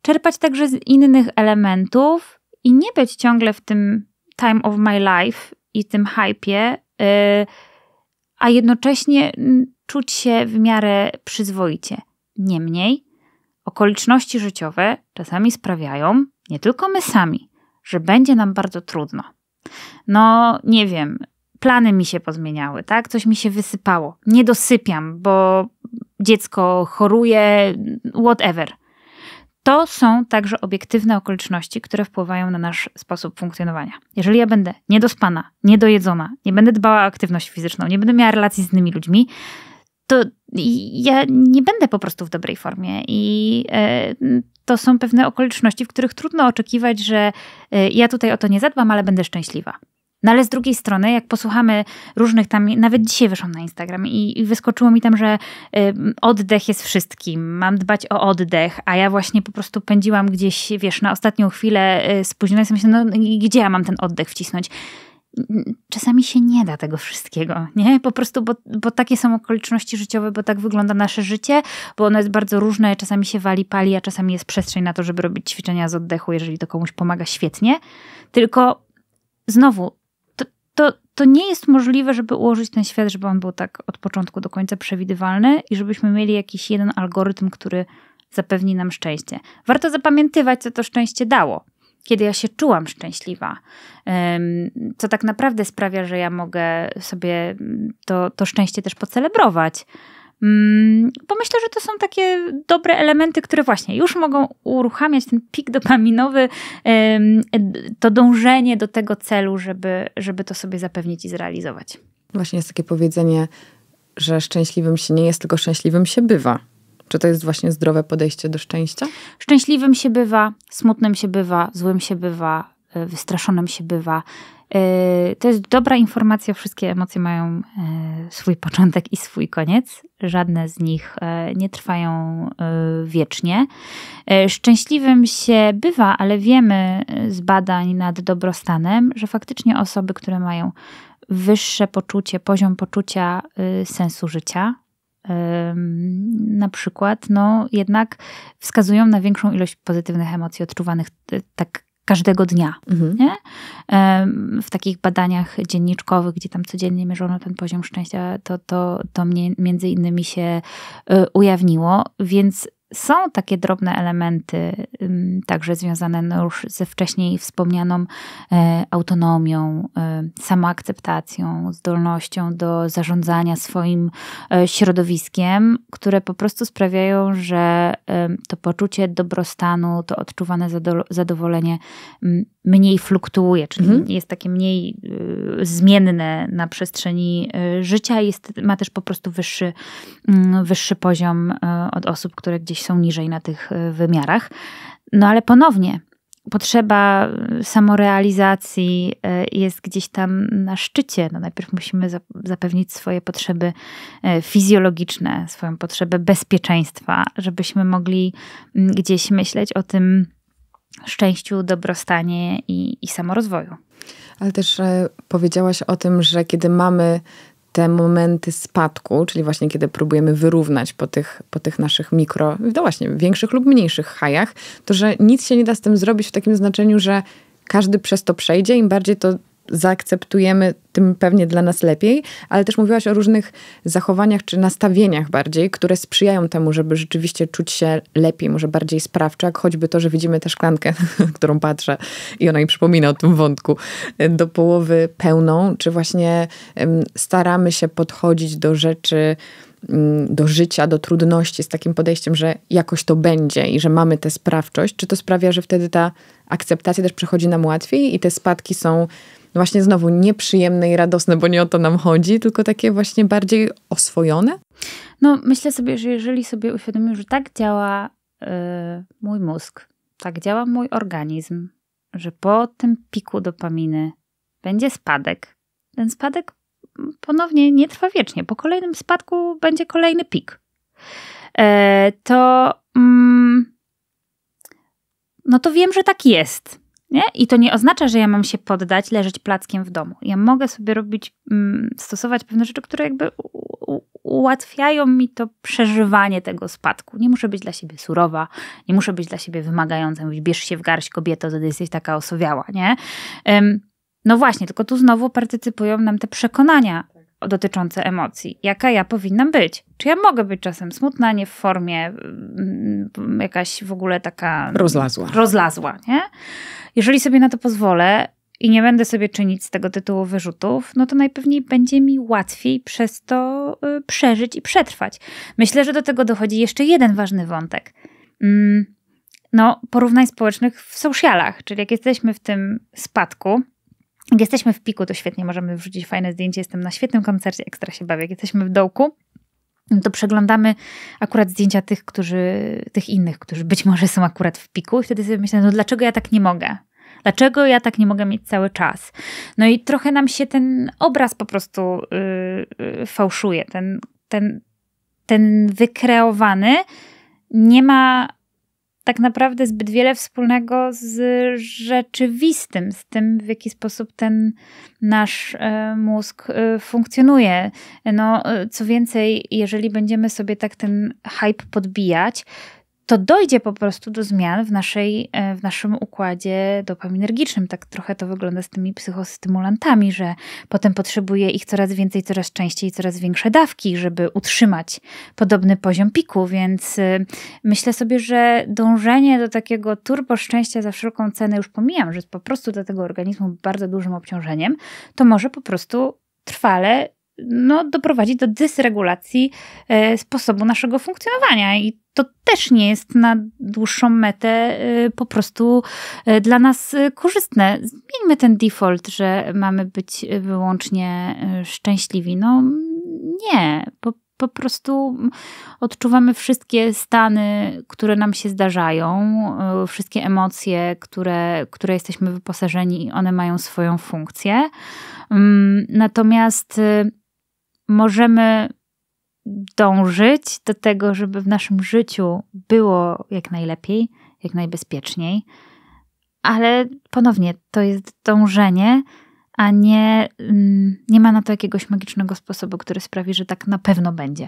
czerpać także z innych elementów i nie być ciągle w tym time of my life i tym hypie. Yy, a jednocześnie czuć się w miarę przyzwoicie. Niemniej, okoliczności życiowe czasami sprawiają, nie tylko my sami, że będzie nam bardzo trudno. No, nie wiem, plany mi się pozmieniały, tak? Coś mi się wysypało. Nie dosypiam, bo dziecko choruje, whatever to są także obiektywne okoliczności, które wpływają na nasz sposób funkcjonowania. Jeżeli ja będę niedospana, niedojedzona, nie będę dbała o aktywność fizyczną, nie będę miała relacji z innymi ludźmi, to ja nie będę po prostu w dobrej formie. I e, to są pewne okoliczności, w których trudno oczekiwać, że e, ja tutaj o to nie zadbam, ale będę szczęśliwa. No ale z drugiej strony, jak posłuchamy różnych tam, nawet dzisiaj wyszłam na Instagram i, i wyskoczyło mi tam, że y, oddech jest wszystkim, mam dbać o oddech, a ja właśnie po prostu pędziłam gdzieś, wiesz, na ostatnią chwilę y, spóźniona i myślę, no gdzie ja mam ten oddech wcisnąć? czasami się nie da tego wszystkiego, nie? Po prostu, bo, bo, takie są okoliczności życiowe, bo tak wygląda nasze życie, bo ono jest bardzo różne, czasami się wali, pali, a czasami jest przestrzeń na to, żeby robić ćwiczenia z oddechu, jeżeli to komuś pomaga, świetnie. Tylko znowu, to, to nie jest możliwe, żeby ułożyć ten świat, żeby on był tak od początku do końca przewidywalny i żebyśmy mieli jakiś jeden algorytm, który zapewni nam szczęście. Warto zapamiętywać, co to szczęście dało. Kiedy ja się czułam szczęśliwa, co tak naprawdę sprawia, że ja mogę sobie to, to szczęście też pocelebrować. Mm, bo myślę, że to są takie dobre elementy, które właśnie już mogą uruchamiać ten pik dopaminowy, to dążenie do tego celu, żeby, żeby to sobie zapewnić i zrealizować. Właśnie jest takie powiedzenie, że szczęśliwym się nie jest, tylko szczęśliwym się bywa. Czy to jest właśnie zdrowe podejście do szczęścia? Szczęśliwym się bywa, smutnym się bywa, złym się bywa, E, wystraszonym się bywa. E, to jest dobra informacja, wszystkie emocje mają e, swój początek i swój koniec. Żadne z nich nie trwają wiecznie. Szczęśliwym się bywa, ale wiemy z badań nad dobrostanem, że faktycznie osoby, które mają wyższe poczucie, poziom poczucia sensu życia, na przykład, no jednak wskazują na większą ilość pozytywnych emocji odczuwanych tak każdego dnia. Mhm. Nie? W takich badaniach dzienniczkowych, gdzie tam codziennie mierzono ten poziom szczęścia, to, to, to mnie między innymi się e, ujawniło, więc są takie drobne elementy, także związane no, już ze wcześniej wspomnianą e, autonomią, e, samoakceptacją, zdolnością do zarządzania swoim e, środowiskiem, które po prostu sprawiają, że to poczucie dobrostanu, to odczuwane zadowolenie mniej fluktuuje, czyli mhm. jest takie mniej y, zmienne na przestrzeni życia, jest, ma też po prostu wyższy, wyższy poziom od osób, które gdzieś gdzieś są niżej na tych y, wymiarach. No ale ponownie, potrzeba y, samorealizacji y, jest gdzieś tam na szczycie. No najpierw musimy zapewnić swoje potrzeby fizjologiczne, swoją potrzebę bezpieczeństwa, żebyśmy mogli mm, gdzieś myśleć o tym szczęściu, dobrostanie i, i samorozwoju. Ale też e, powiedziałaś o tym, że kiedy mamy te momenty spadku, czyli właśnie kiedy próbujemy wyrównać po tych, po tych naszych mikro, no właśnie, większych lub mniejszych hajach, to że nic się nie da z tym zrobić w takim znaczeniu, że każdy przez to przejdzie, im bardziej to zaakceptujemy, tym pewnie dla nas lepiej, ale też mówiłaś o różnych zachowaniach czy nastawieniach bardziej, które sprzyjają temu, żeby rzeczywiście czuć się lepiej, może bardziej jak choćby to, że widzimy tę szklankę, którą patrzę i ona mi przypomina o tym wątku, do połowy pełną, czy właśnie staramy się podchodzić do rzeczy, mm, do życia, do trudności z takim podejściem, że jakoś to będzie i że mamy tę sprawczość, czy to sprawia, że wtedy ta akceptacja też przechodzi nam łatwiej i te spadki są właśnie znowu nieprzyjemne i radosne, bo nie o to nam chodzi, tylko takie właśnie bardziej oswojone? No, myślę sobie, że jeżeli sobie uświadomię, że tak działa yy, mój mózg, tak działa mój organizm, że po tym piku dopaminy będzie spadek. Ten spadek ponownie nie trwa wiecznie. Po kolejnym spadku będzie kolejny pik. E, to. Mm, no to wiem, że tak jest. Nie? I to nie oznacza, że ja mam się poddać, leżeć plackiem w domu. Ja mogę sobie robić, mm, stosować pewne rzeczy, które jakby ułatwiają mi to przeżywanie tego spadku. Nie muszę być dla siebie surowa, nie muszę być dla siebie wymagająca, mówić bierz się w garść kobieto, wtedy jesteś taka osowiała, nie? no właśnie, tylko tu znowu partycypują nam te przekonania dotyczące emocji. Jaka ja powinnam być? Czy ja mogę być czasem smutna, nie w formie mm, mm, jakaś w ogóle taka. Rozlazła. Rozlazła, nie? Jeżeli sobie na to pozwolę i nie będę sobie czynić z tego tytułu wyrzutów, no to najpewniej będzie mi łatwiej przez to y, przeżyć i przetrwać. Myślę, że do tego dochodzi jeszcze jeden ważny wątek. Mm, no, porównań społecznych w socialach, czyli jak jesteśmy w tym spadku, jak jesteśmy w piku, to świetnie możemy wrzucić fajne zdjęcie. Jestem na świetnym koncercie, ekstra się bawię. Jak jesteśmy w dołku, no to przeglądamy akurat zdjęcia tych, którzy, tych innych, którzy być może są akurat w piku, i wtedy sobie myślę, no dlaczego ja tak nie mogę? Dlaczego ja tak nie mogę mieć cały czas? No i trochę nam się ten obraz po prostu yy, yy, fałszuje. Ten, ten, ten wykreowany nie ma tak naprawdę zbyt wiele wspólnego z rzeczywistym, z tym, w jaki sposób ten nasz e, mózg e, funkcjonuje. No, e, co więcej, jeżeli będziemy sobie tak ten hype podbijać, to dojdzie po prostu do zmian w, naszej, e, w naszym układzie dopaminergicznym. Tak trochę to wygląda z tymi psychostymulantami, że potem potrzebuje ich coraz więcej, coraz częściej, coraz większe dawki, żeby utrzymać podobny poziom piku. Więc e, myślę sobie, że dążenie do takiego turbo szczęścia za wszelką cenę, już pomijam, że jest po prostu dla tego organizmu bardzo dużym obciążeniem, to może po prostu trwale no, doprowadzić do dysregulacji e, sposobu naszego funkcjonowania i to też nie jest na dłuższą metę y, po prostu y, dla nas y, korzystne. Zmieńmy ten default, że mamy być wyłącznie szczęśliwi. No nie, po, po prostu odczuwamy wszystkie stany, które nam się zdarzają, wszystkie emocje, które, które jesteśmy wyposażeni i one mają swoją funkcję. Mm, natomiast możemy dążyć do tego, żeby w naszym życiu było jak najlepiej, jak najbezpieczniej, ale ponownie to jest dążenie, a nie, mm, nie ma na to jakiegoś magicznego sposobu, który sprawi, że tak na pewno będzie.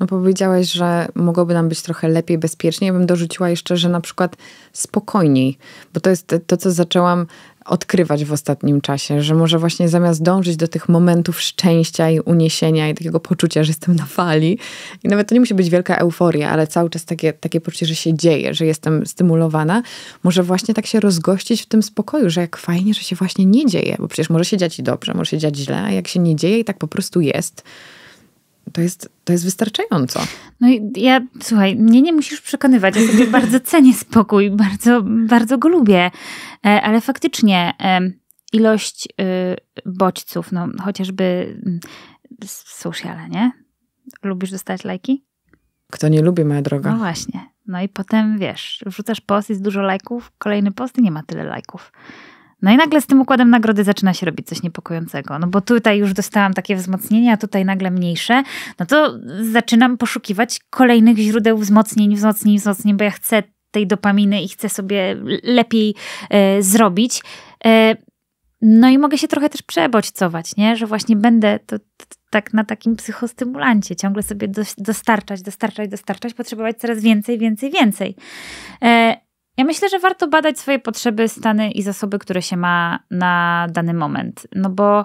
No powiedziałaś, że mogłoby nam być trochę lepiej, bezpieczniej. Ja bym dorzuciła jeszcze, że na przykład spokojniej, bo to jest to, co zaczęłam odkrywać w ostatnim czasie, że może właśnie zamiast dążyć do tych momentów szczęścia i uniesienia i takiego poczucia, że jestem na fali, i nawet to nie musi być wielka euforia, ale cały czas takie, takie poczucie, że się dzieje, że jestem stymulowana, może właśnie tak się rozgościć w tym spokoju, że jak fajnie, że się właśnie nie dzieje, bo przecież może się dziać i dobrze, może się dziać źle, a jak się nie dzieje i tak po prostu jest, to jest, to jest wystarczająco. No i ja, słuchaj, mnie nie musisz przekonywać. Ja sobie bardzo cenię spokój, bardzo, bardzo go lubię. E, ale faktycznie ilość y, bodźców, no chociażby mm, sociale, nie? Lubisz dostać lajki? Kto nie lubi, moja droga. No właśnie. No i potem, wiesz, wrzucasz post, jest dużo lajków, kolejny post i nie ma tyle lajków. No i nagle z tym układem nagrody zaczyna się robić coś niepokojącego, no bo tutaj już dostałam takie wzmocnienia, tutaj nagle mniejsze, no to zaczynam poszukiwać kolejnych źródeł wzmocnień, wzmocnień, wzmocnień, bo ja chcę tej dopaminy i chcę sobie lepiej e, zrobić. E, no i mogę się trochę też przebodźcować, nie? że właśnie będę to, to, tak na takim psychostymulancie, ciągle sobie dostarczać, dostarczać, dostarczać, potrzebować coraz więcej, więcej, więcej. E, ja myślę, że warto badać swoje potrzeby, stany i zasoby, które się ma na dany moment. No bo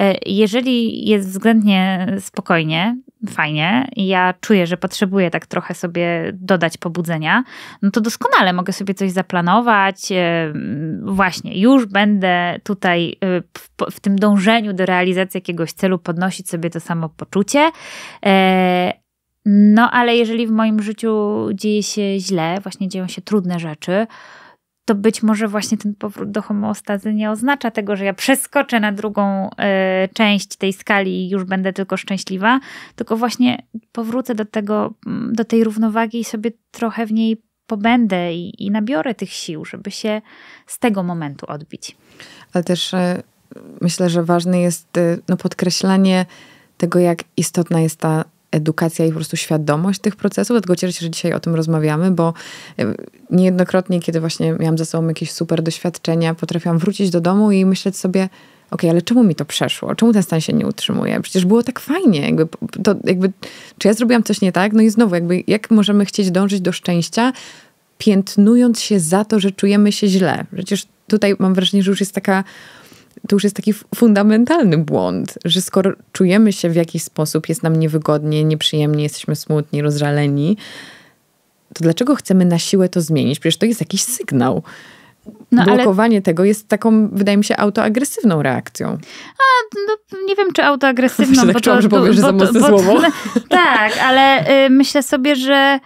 e, jeżeli jest względnie spokojnie, fajnie, ja czuję, że potrzebuję tak trochę sobie dodać pobudzenia, no to doskonale mogę sobie coś zaplanować. E, właśnie, już będę tutaj e, w, w tym dążeniu do realizacji jakiegoś celu podnosić sobie to samopoczucie, no, ale jeżeli w moim życiu dzieje się źle, właśnie dzieją się trudne rzeczy, to być może właśnie ten powrót do homeostazy nie oznacza tego, że ja przeskoczę na drugą y, część tej skali i już będę tylko szczęśliwa, tylko właśnie powrócę do tego, mm, do tej równowagi i sobie trochę w niej pobędę i, i nabiorę tych sił, żeby się z tego momentu odbić. Ale też y, myślę, że ważne jest y, no, podkreślanie tego, jak istotna jest ta edukacja i po prostu świadomość tych procesów. Dlatego cieszę się, że dzisiaj o tym rozmawiamy, bo niejednokrotnie, kiedy właśnie miałam ze sobą jakieś super doświadczenia, potrafiłam wrócić do domu i myśleć sobie, OK, ale czemu mi to przeszło? Czemu ten stan się nie utrzymuje? Przecież było tak fajnie. Jakby, to, jakby, czy ja zrobiłam coś nie tak? No i znowu, jakby, jak możemy chcieć dążyć do szczęścia, piętnując się za to, że czujemy się źle? Przecież tutaj mam wrażenie, że już jest taka to już jest taki fundamentalny błąd, że skoro czujemy się w jakiś sposób, jest nam niewygodnie, nieprzyjemnie, jesteśmy smutni, rozżaleni, to dlaczego chcemy na siłę to zmienić? Przecież to jest jakiś sygnał. No, Blokowanie ale... tego jest taką, wydaje mi się, autoagresywną reakcją. A, no, nie wiem, czy autoagresywną, myślę, bo tak, to... że powiesz, bo, za mocne bo, słowo. tak, ale y, myślę sobie, że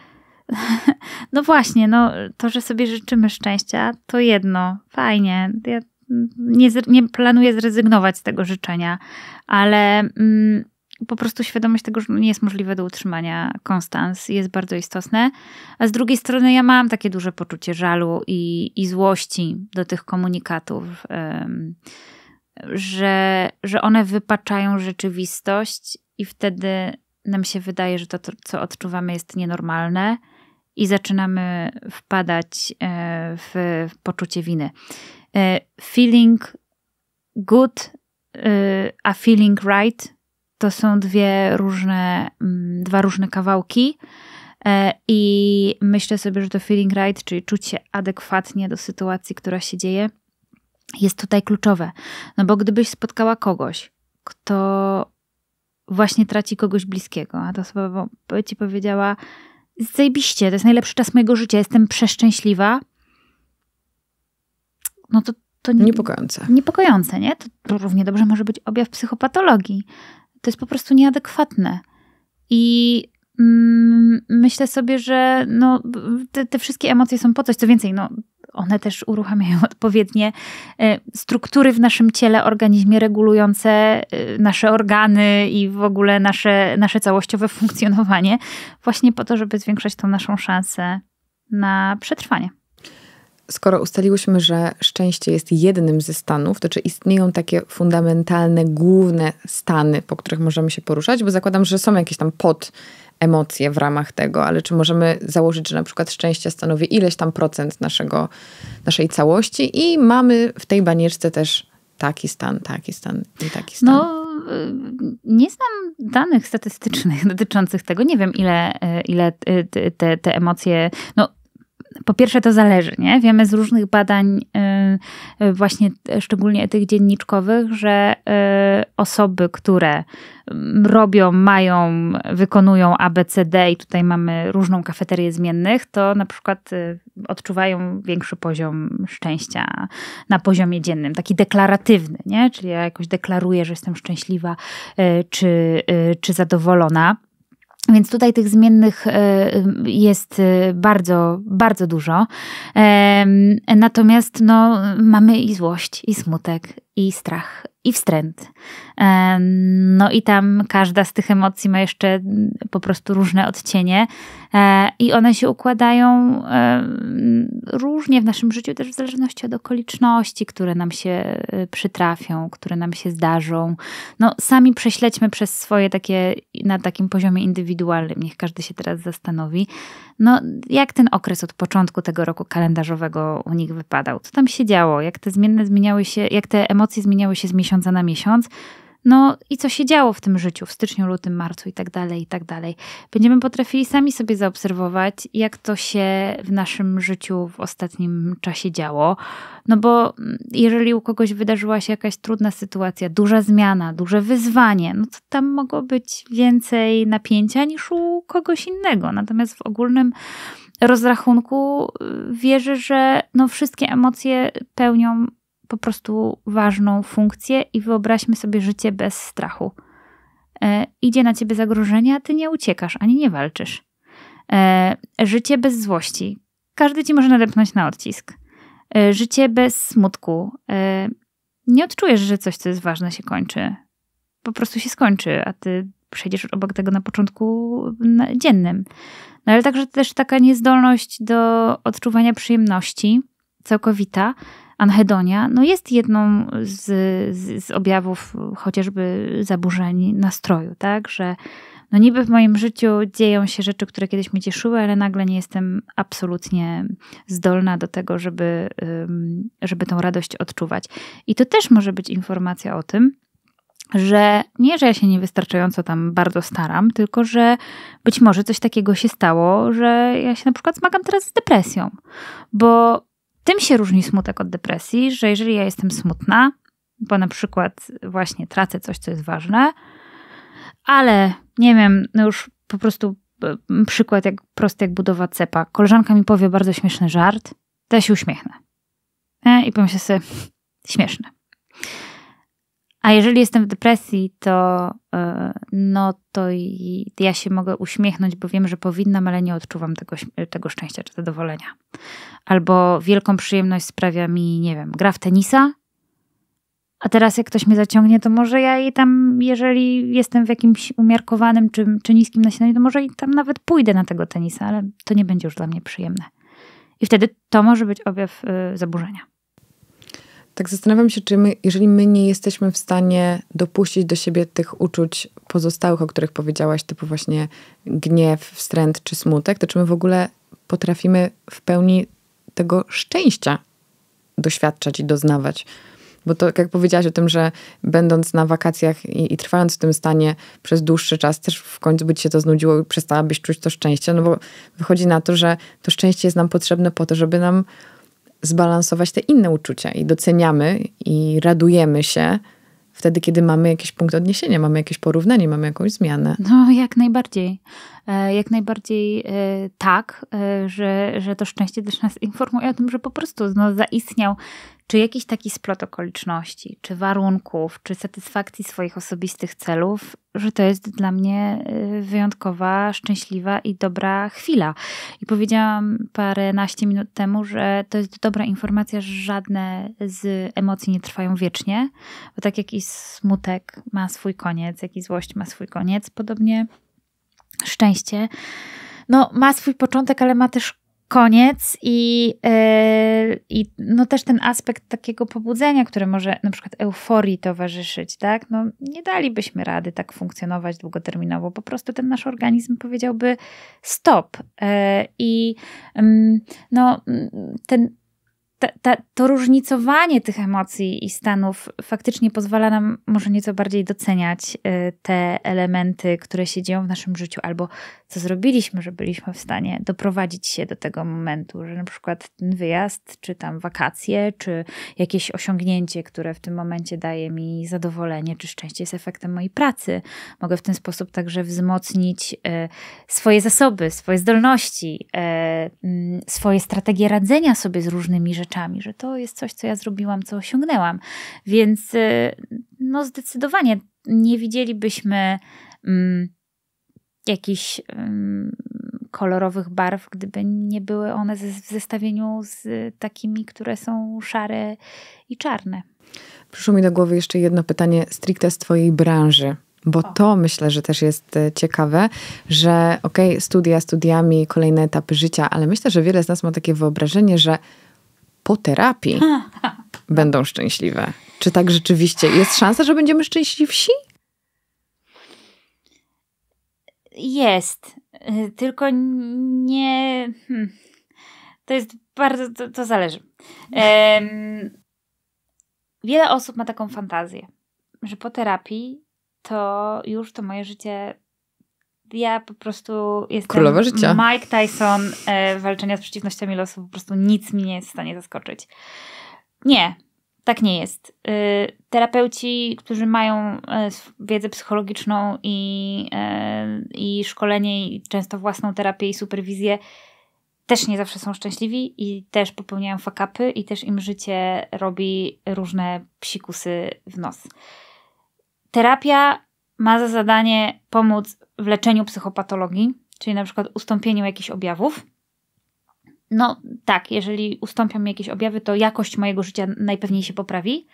no właśnie, no to, że sobie życzymy szczęścia, to jedno, fajnie. Ja nie, nie planuję zrezygnować z tego życzenia, ale mm, po prostu świadomość tego, że nie jest możliwe do utrzymania konstans jest bardzo istotne. A z drugiej strony ja mam takie duże poczucie żalu i, i złości do tych komunikatów, że, że one wypaczają rzeczywistość i wtedy nam się wydaje, że to, to co odczuwamy jest nienormalne i zaczynamy wpadać e, w poczucie winy. E, feeling good e, a feeling right to są dwie różne, mm, dwa różne kawałki. E, I myślę sobie, że to feeling right, czyli czuć się adekwatnie do sytuacji, która się dzieje, jest tutaj kluczowe. No bo gdybyś spotkała kogoś, kto właśnie traci kogoś bliskiego, a ta osoba by ci powiedziała: Zajebiście, to jest najlepszy czas mojego życia, jestem przeszczęśliwa, no to, to nie, niepokojące. Niepokojące, nie? To, równie dobrze może być objaw psychopatologii. To jest po prostu nieadekwatne. I mm, myślę sobie, że no, te, te wszystkie emocje są po coś. Co więcej, no, one też uruchamiają odpowiednie e, struktury w naszym ciele, organizmie regulujące e, nasze organy i w ogóle nasze, nasze całościowe funkcjonowanie, właśnie po to, żeby zwiększać tą naszą szansę na przetrwanie skoro ustaliłyśmy, że szczęście jest jednym ze stanów, to czy istnieją takie fundamentalne, główne stany, po których możemy się poruszać? Bo zakładam, że są jakieś tam pod emocje w ramach tego, ale czy możemy założyć, że na przykład szczęście stanowi ileś tam procent naszego, naszej całości i mamy w tej banieczce też taki stan, taki stan i taki stan? No, nie znam danych statystycznych dotyczących tego. Nie wiem, ile, e, ile e, te, te emocje, no po pierwsze to zależy, nie? Wiemy z różnych badań, y, y, właśnie szczególnie tych dzienniczkowych, że y, osoby, które mm, robią, mają, wykonują ABCD i tutaj mamy różną kafeterię zmiennych, to na przykład odczuwają większy poziom szczęścia na poziomie dziennym, taki deklaratywny, nie? Czyli ja jakoś deklaruję, że jestem szczęśliwa czy, czy zadowolona. Więc tutaj tych zmiennych e, jest e, bardzo, bardzo dużo. Natomiast no, mamy i złość, i smutek, i strach, i wstręt. No i tam każda z tych emocji ma jeszcze po prostu różne odcienie e, i one się układają różnie w naszym życiu, też w zależności od okoliczności, które nam się e, przytrafią, które nam się zdarzą. No sami prześledźmy przez swoje takie, na takim poziomie indywidualnym, niech każdy się teraz zastanowi, no, jak ten okres od początku tego roku kalendarzowego u nich wypadał? Co tam się działo? Jak te zmienne zmieniały się, jak te emocje zmieniały się z miesiąca na miesiąc? No i co się działo w tym życiu w styczniu, lutym, marcu i tak dalej, i tak dalej. Będziemy potrafili sami sobie zaobserwować, jak to się w naszym życiu w ostatnim czasie działo. No bo mm, jeżeli u kogoś wydarzyła się jakaś trudna sytuacja, duża zmiana, duże wyzwanie, no to tam mogło być więcej napięcia niż u kogoś innego. Natomiast w ogólnym rozrachunku y, wierzę, że no wszystkie emocje pełnią po prostu ważną funkcję i wyobraźmy sobie życie bez strachu. E, idzie na ciebie zagrożenie, a ty nie uciekasz ani nie walczysz. E, życie bez złości. Każdy ci może nadepnąć na odcisk. E, życie bez smutku. E, nie odczujesz, że coś, co jest ważne, się kończy. Po prostu się skończy, a ty przejdziesz obok tego na początku dziennym. No ale także też taka niezdolność do odczuwania przyjemności całkowita, Anhedonia no jest jedną z, z, z objawów chociażby zaburzeń nastroju, tak? Że no niby w moim życiu dzieją się rzeczy, które kiedyś mnie cieszyły, ale nagle nie jestem absolutnie zdolna do tego, żeby, żeby tą radość odczuwać. I to też może być informacja o tym, że nie, że ja się niewystarczająco tam bardzo staram, tylko że być może coś takiego się stało, że ja się na przykład zmagam teraz z depresją, bo tym się różni smutek od depresji, że jeżeli ja jestem smutna, bo na przykład właśnie tracę coś, co jest ważne, ale nie wiem, no już po prostu mm, przykład jak, prosty jak budowa cepa. Koleżanka mi powie bardzo śmieszny żart, to ja się uśmiechnę. E, I pomyślę sobie, śmieszny. A jeżeli jestem w depresji, to e, no to ja się mogę uśmiechnąć, bo wiem, że powinnam, ale nie odczuwam tego, tego szczęścia czy zadowolenia. Albo wielką przyjemność sprawia mi, nie wiem, gra w tenisa, a teraz jak ktoś mnie zaciągnie, to może ja i tam, jeżeli jestem w jakimś umiarkowanym czy, czy niskim nasileniu, to może i tam nawet pójdę na tego tenisa, ale to nie będzie już dla mnie przyjemne. I wtedy to może być objaw y, zaburzenia. Tak zastanawiam się, czy my, jeżeli my nie jesteśmy w stanie dopuścić do siebie tych uczuć pozostałych, o których powiedziałaś, typu właśnie gniew, wstręt czy smutek, to czy my w ogóle potrafimy w pełni tego szczęścia doświadczać i doznawać. Bo to, jak powiedziałaś o tym, że będąc na wakacjach i, i, trwając w tym stanie przez dłuższy czas, też w końcu by ci się to znudziło i przestałabyś czuć to szczęście, no bo wychodzi na to, że to szczęście jest nam potrzebne po to, żeby nam zbalansować te inne uczucia i doceniamy i radujemy się wtedy, kiedy mamy jakiś punkt odniesienia, mamy jakieś porównanie, mamy jakąś zmianę. No, jak najbardziej. E, jak najbardziej e, tak, e, że, że to szczęście też nas informuje o tym, że po prostu no, zaistniał czy jakiś taki splot okoliczności, czy warunków, czy satysfakcji swoich osobistych celów, że to jest dla mnie y, wyjątkowa, szczęśliwa i dobra chwila. I powiedziałam parę naście minut temu, że to jest dobra informacja, że żadne z emocji nie trwają wiecznie, bo tak jak i smutek ma swój koniec, i złość ma swój koniec, podobnie szczęście no, ma swój początek, ale ma też koniec i, yy, i no też ten aspekt takiego pobudzenia, które może na przykład euforii towarzyszyć, tak? No nie dalibyśmy rady tak funkcjonować długoterminowo, po prostu ten nasz organizm powiedziałby stop. Yy, I yy, no mm, ten ta, ta, to różnicowanie tych emocji i stanów faktycznie pozwala nam może nieco bardziej doceniać y, te elementy, które się dzieją w naszym życiu, albo co zrobiliśmy, że byliśmy w stanie doprowadzić się do tego momentu, że na przykład ten wyjazd, czy tam wakacje, czy jakieś osiągnięcie, które w tym momencie daje mi zadowolenie, czy szczęście jest efektem mojej pracy. Mogę w ten sposób także wzmocnić y, swoje zasoby, swoje zdolności, y, mm, swoje strategie radzenia sobie z różnymi rzeczami rzeczami, że to jest coś, co ja zrobiłam, co osiągnęłam. Więc y, no zdecydowanie nie widzielibyśmy mm, jakichś mm, kolorowych barw, gdyby nie były one w zestawieniu z takimi, które są szare i czarne. Przyszło mi do głowy jeszcze jedno pytanie stricte z Twojej branży bo to myślę, że też jest e, ciekawe, że okej, okay, studia studiami, kolejne etapy życia, ale myślę, że wiele z nas ma takie wyobrażenie, że po terapii będą szczęśliwe. Czy tak rzeczywiście jest szansa, że będziemy szczęśliwsi? Jest. Tylko nie. Hmm. To jest bardzo. To, to zależy. Um, wiele osób ma taką fantazję, że po terapii to już to moje życie ja po prostu jestem Królowa życia. Mike Tyson e, walczenia z przeciwnościami losu, po prostu nic mi nie jest w stanie zaskoczyć. Nie, tak nie jest. E, terapeuci, którzy mają e, wiedzę psychologiczną i, e, i szkolenie, i często własną terapię i superwizję, też nie zawsze są szczęśliwi i też popełniają fakapy i też im życie robi różne psikusy w nos. Terapia ma za zadanie pomóc w leczeniu psychopatologii, czyli na przykład ustąpieniu jakichś objawów. No tak, jeżeli ustąpią mi jakieś objawy, to jakość mojego życia najpewniej się poprawi.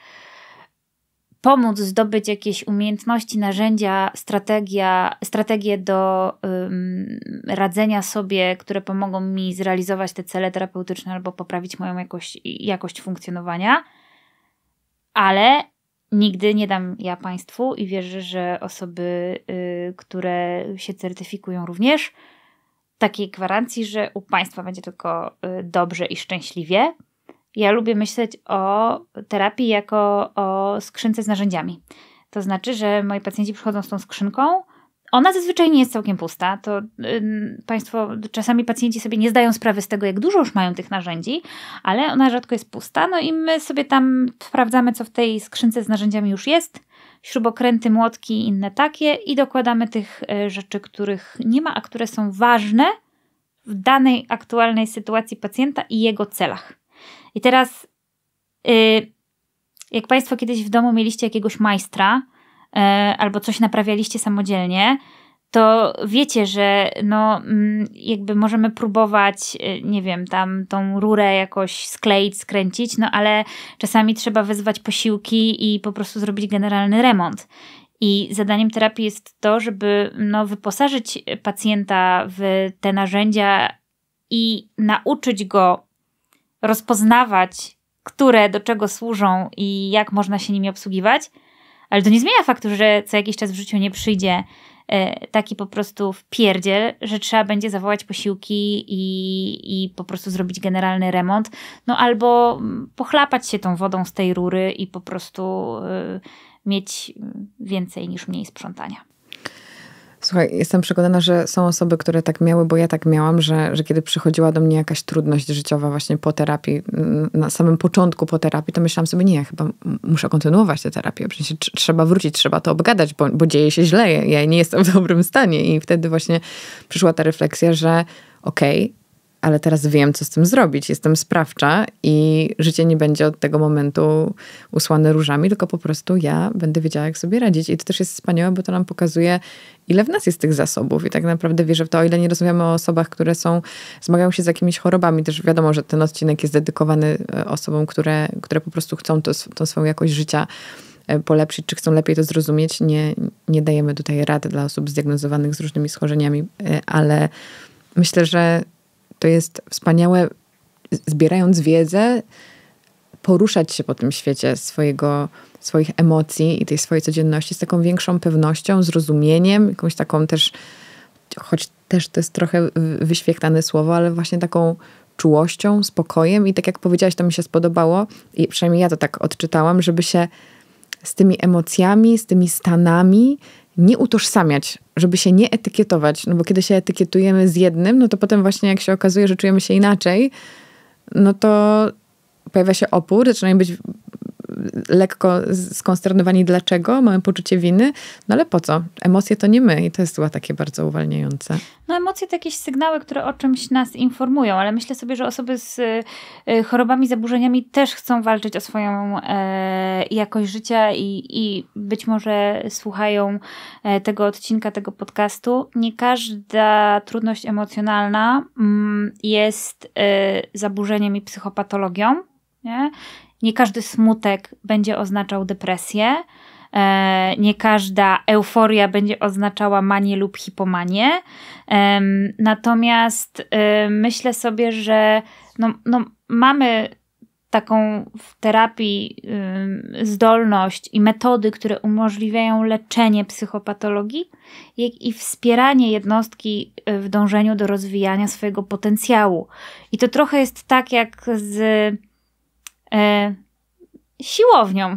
Pomóc zdobyć jakieś umiejętności, narzędzia, strategia, strategie do radzenia sobie, które pomogą mi zrealizować te cele terapeutyczne albo poprawić moją jakość, jakość funkcjonowania. Ale Nigdy nie dam ja Państwu i wierzę, że osoby, y, które się certyfikują również, takiej gwarancji, że u Państwa będzie tylko y, dobrze i szczęśliwie. Ja lubię myśleć o terapii jako o skrzynce z narzędziami. To znaczy, że moi pacjenci przychodzą z tą skrzynką, ona zazwyczaj nie jest całkiem pusta. To y, Państwo, czasami pacjenci sobie nie zdają sprawy z tego, jak dużo już mają tych narzędzi, ale ona rzadko jest pusta. No i my sobie tam sprawdzamy, co w tej skrzynce z narzędziami już jest. Śrubokręty, młotki i inne takie, i dokładamy tych y, rzeczy, których nie ma, a które są ważne w danej aktualnej sytuacji pacjenta i jego celach. I teraz, y, jak Państwo kiedyś w domu mieliście jakiegoś majstra, E, albo coś naprawialiście samodzielnie, to wiecie, że no, mm, jakby możemy próbować, e, nie wiem, tam tą rurę jakoś skleić, skręcić, no ale czasami trzeba wezwać posiłki i po prostu zrobić generalny remont. I zadaniem terapii jest to, żeby no, wyposażyć pacjenta w te narzędzia i nauczyć go rozpoznawać, które do czego służą i jak można się nimi obsługiwać ale to nie zmienia faktu, że co jakiś czas w życiu nie przyjdzie e, taki po prostu wpierdziel, że trzeba będzie zawołać posiłki i, i po prostu zrobić generalny remont, no albo mm, pochlapać się tą wodą z tej rury i po prostu e, mieć mm, więcej niż mniej sprzątania. Słuchaj, jestem przekonana, że są osoby, które tak miały, bo ja tak miałam, że, że kiedy przychodziła do mnie jakaś trudność życiowa właśnie po terapii, mm, na samym początku po terapii, to myślałam sobie, nie, ja chyba muszę kontynuować tę terapię, przecież trzeba wrócić, trzeba to obgadać, bo, bo dzieje się źle, ja nie jestem w dobrym stanie. I wtedy właśnie przyszła ta refleksja, że okej, okay, ale teraz wiem, co z tym zrobić. Jestem sprawcza i życie nie będzie od tego momentu usłane różami, tylko po prostu ja będę wiedziała, jak sobie radzić. I to też jest wspaniałe, bo to nam pokazuje, ile w nas jest tych zasobów. I tak naprawdę wierzę w to, o ile nie rozmawiamy o osobach, które są, zmagają się z jakimiś chorobami. Też wiadomo, że ten odcinek jest dedykowany e, osobom, które, które po prostu chcą to, tą swoją jakość życia e, polepszyć, czy chcą lepiej to zrozumieć. Nie, nie dajemy tutaj rad dla osób zdiagnozowanych z różnymi schorzeniami, e, ale myślę, że to jest wspaniałe, zbierając wiedzę, poruszać się po tym świecie swojego, swoich emocji i tej swojej codzienności z taką większą pewnością, zrozumieniem, jakąś taką też, choć też to jest trochę wyświechtane słowo, ale właśnie taką czułością, spokojem i tak jak powiedziałaś, to mi się spodobało i przynajmniej ja to tak odczytałam, żeby się z tymi emocjami, z tymi stanami nie utożsamiać, żeby się nie etykietować, no bo kiedy się etykietujemy z jednym, no to potem właśnie jak się okazuje, że czujemy się inaczej, no to pojawia się opór, zaczynają być lekko skonsternowani, dlaczego, mamy poczucie winy, no ale po co? Emocje to nie my i to jest chyba takie bardzo uwalniające. No emocje to jakieś sygnały, które o czymś nas informują, ale myślę sobie, że osoby z y, chorobami, zaburzeniami też chcą walczyć o swoją e, jakość życia i, i być może słuchają e, tego odcinka, tego podcastu. Nie każda trudność emocjonalna mm, jest y, zaburzeniem i psychopatologią. Nie? Nie każdy smutek będzie oznaczał depresję, e, nie każda euforia będzie oznaczała manię lub hipomanię. Natomiast e, myślę sobie, że no, no mamy taką w terapii zdolność i metody, które umożliwiają leczenie psychopatologii, jak i wspieranie jednostki e, w dążeniu do rozwijania swojego potencjału. I to trochę jest tak jak z e, siłownią.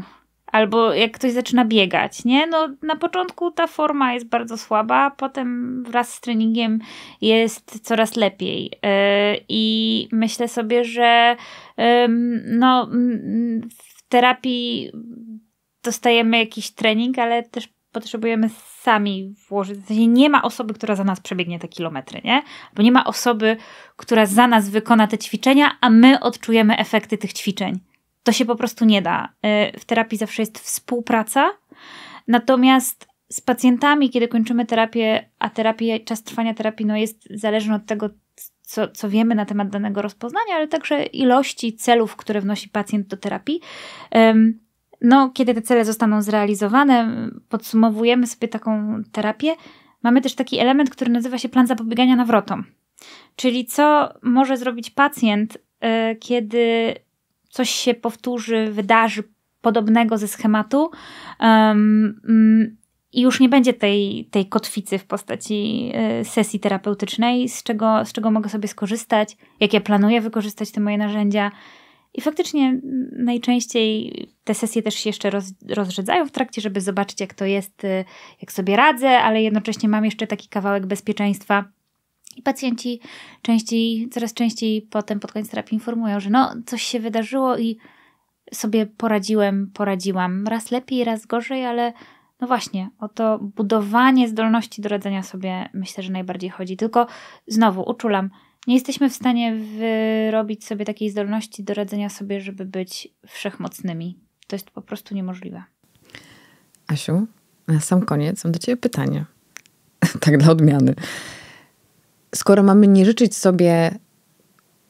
Albo jak ktoś zaczyna biegać, nie? No, na początku ta forma jest bardzo słaba, potem wraz z treningiem jest coraz lepiej. E, I myślę sobie, że no, w terapii dostajemy jakiś trening, ale też potrzebujemy sami włożyć. W sensie nie ma osoby, która za nas przebiegnie te kilometry, nie? Bo nie ma osoby, która za nas wykona te ćwiczenia, a my odczujemy efekty tych ćwiczeń. To się po prostu nie da. Y, w terapii zawsze jest współpraca, natomiast z pacjentami, kiedy kończymy terapię, a terapia, czas trwania terapii no jest zależny od tego, co, co wiemy na temat danego rozpoznania, ale także ilości celów, które wnosi pacjent do terapii. No, kiedy te cele zostaną zrealizowane, podsumowujemy sobie taką terapię. Mamy też taki element, który nazywa się plan zapobiegania nawrotom. Czyli co może zrobić pacjent, y, kiedy coś się powtórzy, wydarzy podobnego ze schematu um, i już nie będzie tej, tej kotwicy w postaci y, sesji terapeutycznej, z czego, z czego mogę sobie skorzystać, jak ja planuję wykorzystać te moje narzędzia, i faktycznie najczęściej te sesje też się jeszcze roz, rozrzedzają w trakcie, żeby zobaczyć, jak to jest, y, jak sobie radzę, ale jednocześnie mam jeszcze taki kawałek bezpieczeństwa. I pacjenci częściej, coraz częściej potem pod koniec terapii informują, że no, coś się wydarzyło i sobie poradziłem, poradziłam. Raz lepiej, raz gorzej, ale no właśnie, o to budowanie zdolności do radzenia sobie myślę, że najbardziej chodzi. Tylko znowu uczulam, nie jesteśmy w stanie wyrobić sobie takiej zdolności do radzenia sobie, żeby być wszechmocnymi. To jest po prostu niemożliwe. Asiu, na sam koniec mam do Ciebie pytanie. tak dla odmiany. Skoro mamy nie życzyć sobie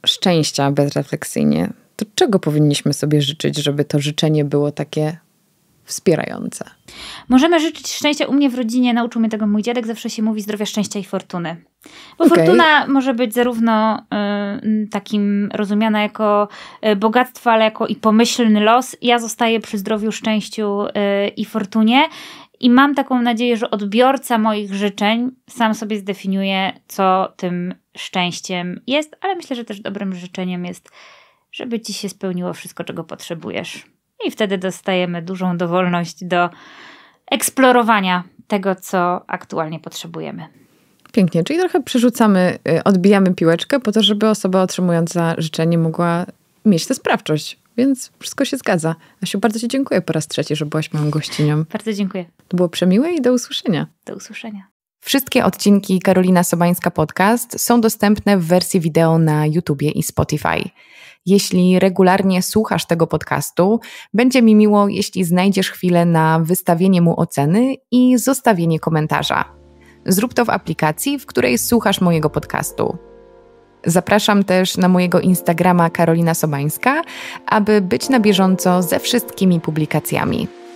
szczęścia bezrefleksyjnie, to czego powinniśmy sobie życzyć, żeby to życzenie było takie wspierające. Możemy życzyć szczęścia. U mnie w rodzinie nauczył mnie tego mój dziadek. Zawsze się mówi zdrowia, szczęścia i fortuny. Bo okay. fortuna może być zarówno y, takim rozumiana jako y, bogactwo, ale jako i pomyślny los. Ja zostaję przy zdrowiu, szczęściu y, i fortunie. I mam taką nadzieję, że odbiorca moich życzeń sam sobie zdefiniuje, co tym szczęściem jest, ale myślę, że też dobrym życzeniem jest, żeby ci się spełniło wszystko, czego potrzebujesz. No i wtedy dostajemy dużą dowolność do eksplorowania tego, co aktualnie potrzebujemy. Pięknie, czyli trochę przerzucamy, y, odbijamy piłeczkę po to, żeby osoba otrzymująca życzenie mogła mieć tę sprawczość. Więc wszystko się zgadza. Asiu, bardzo Ci dziękuję po raz trzeci, że byłaś moją gościnią. Bardzo dziękuję. To było przemiłe i do usłyszenia. Do usłyszenia. Wszystkie odcinki Karolina Sobańska Podcast są dostępne w wersji wideo na YouTubie i Spotify. Jeśli regularnie słuchasz tego podcastu, będzie mi miło, jeśli znajdziesz chwilę na wystawienie mu oceny i zostawienie komentarza. Zrób to w aplikacji, w której słuchasz mojego podcastu. Zapraszam też na mojego Instagrama Karolina Sobańska, aby być na bieżąco ze wszystkimi publikacjami.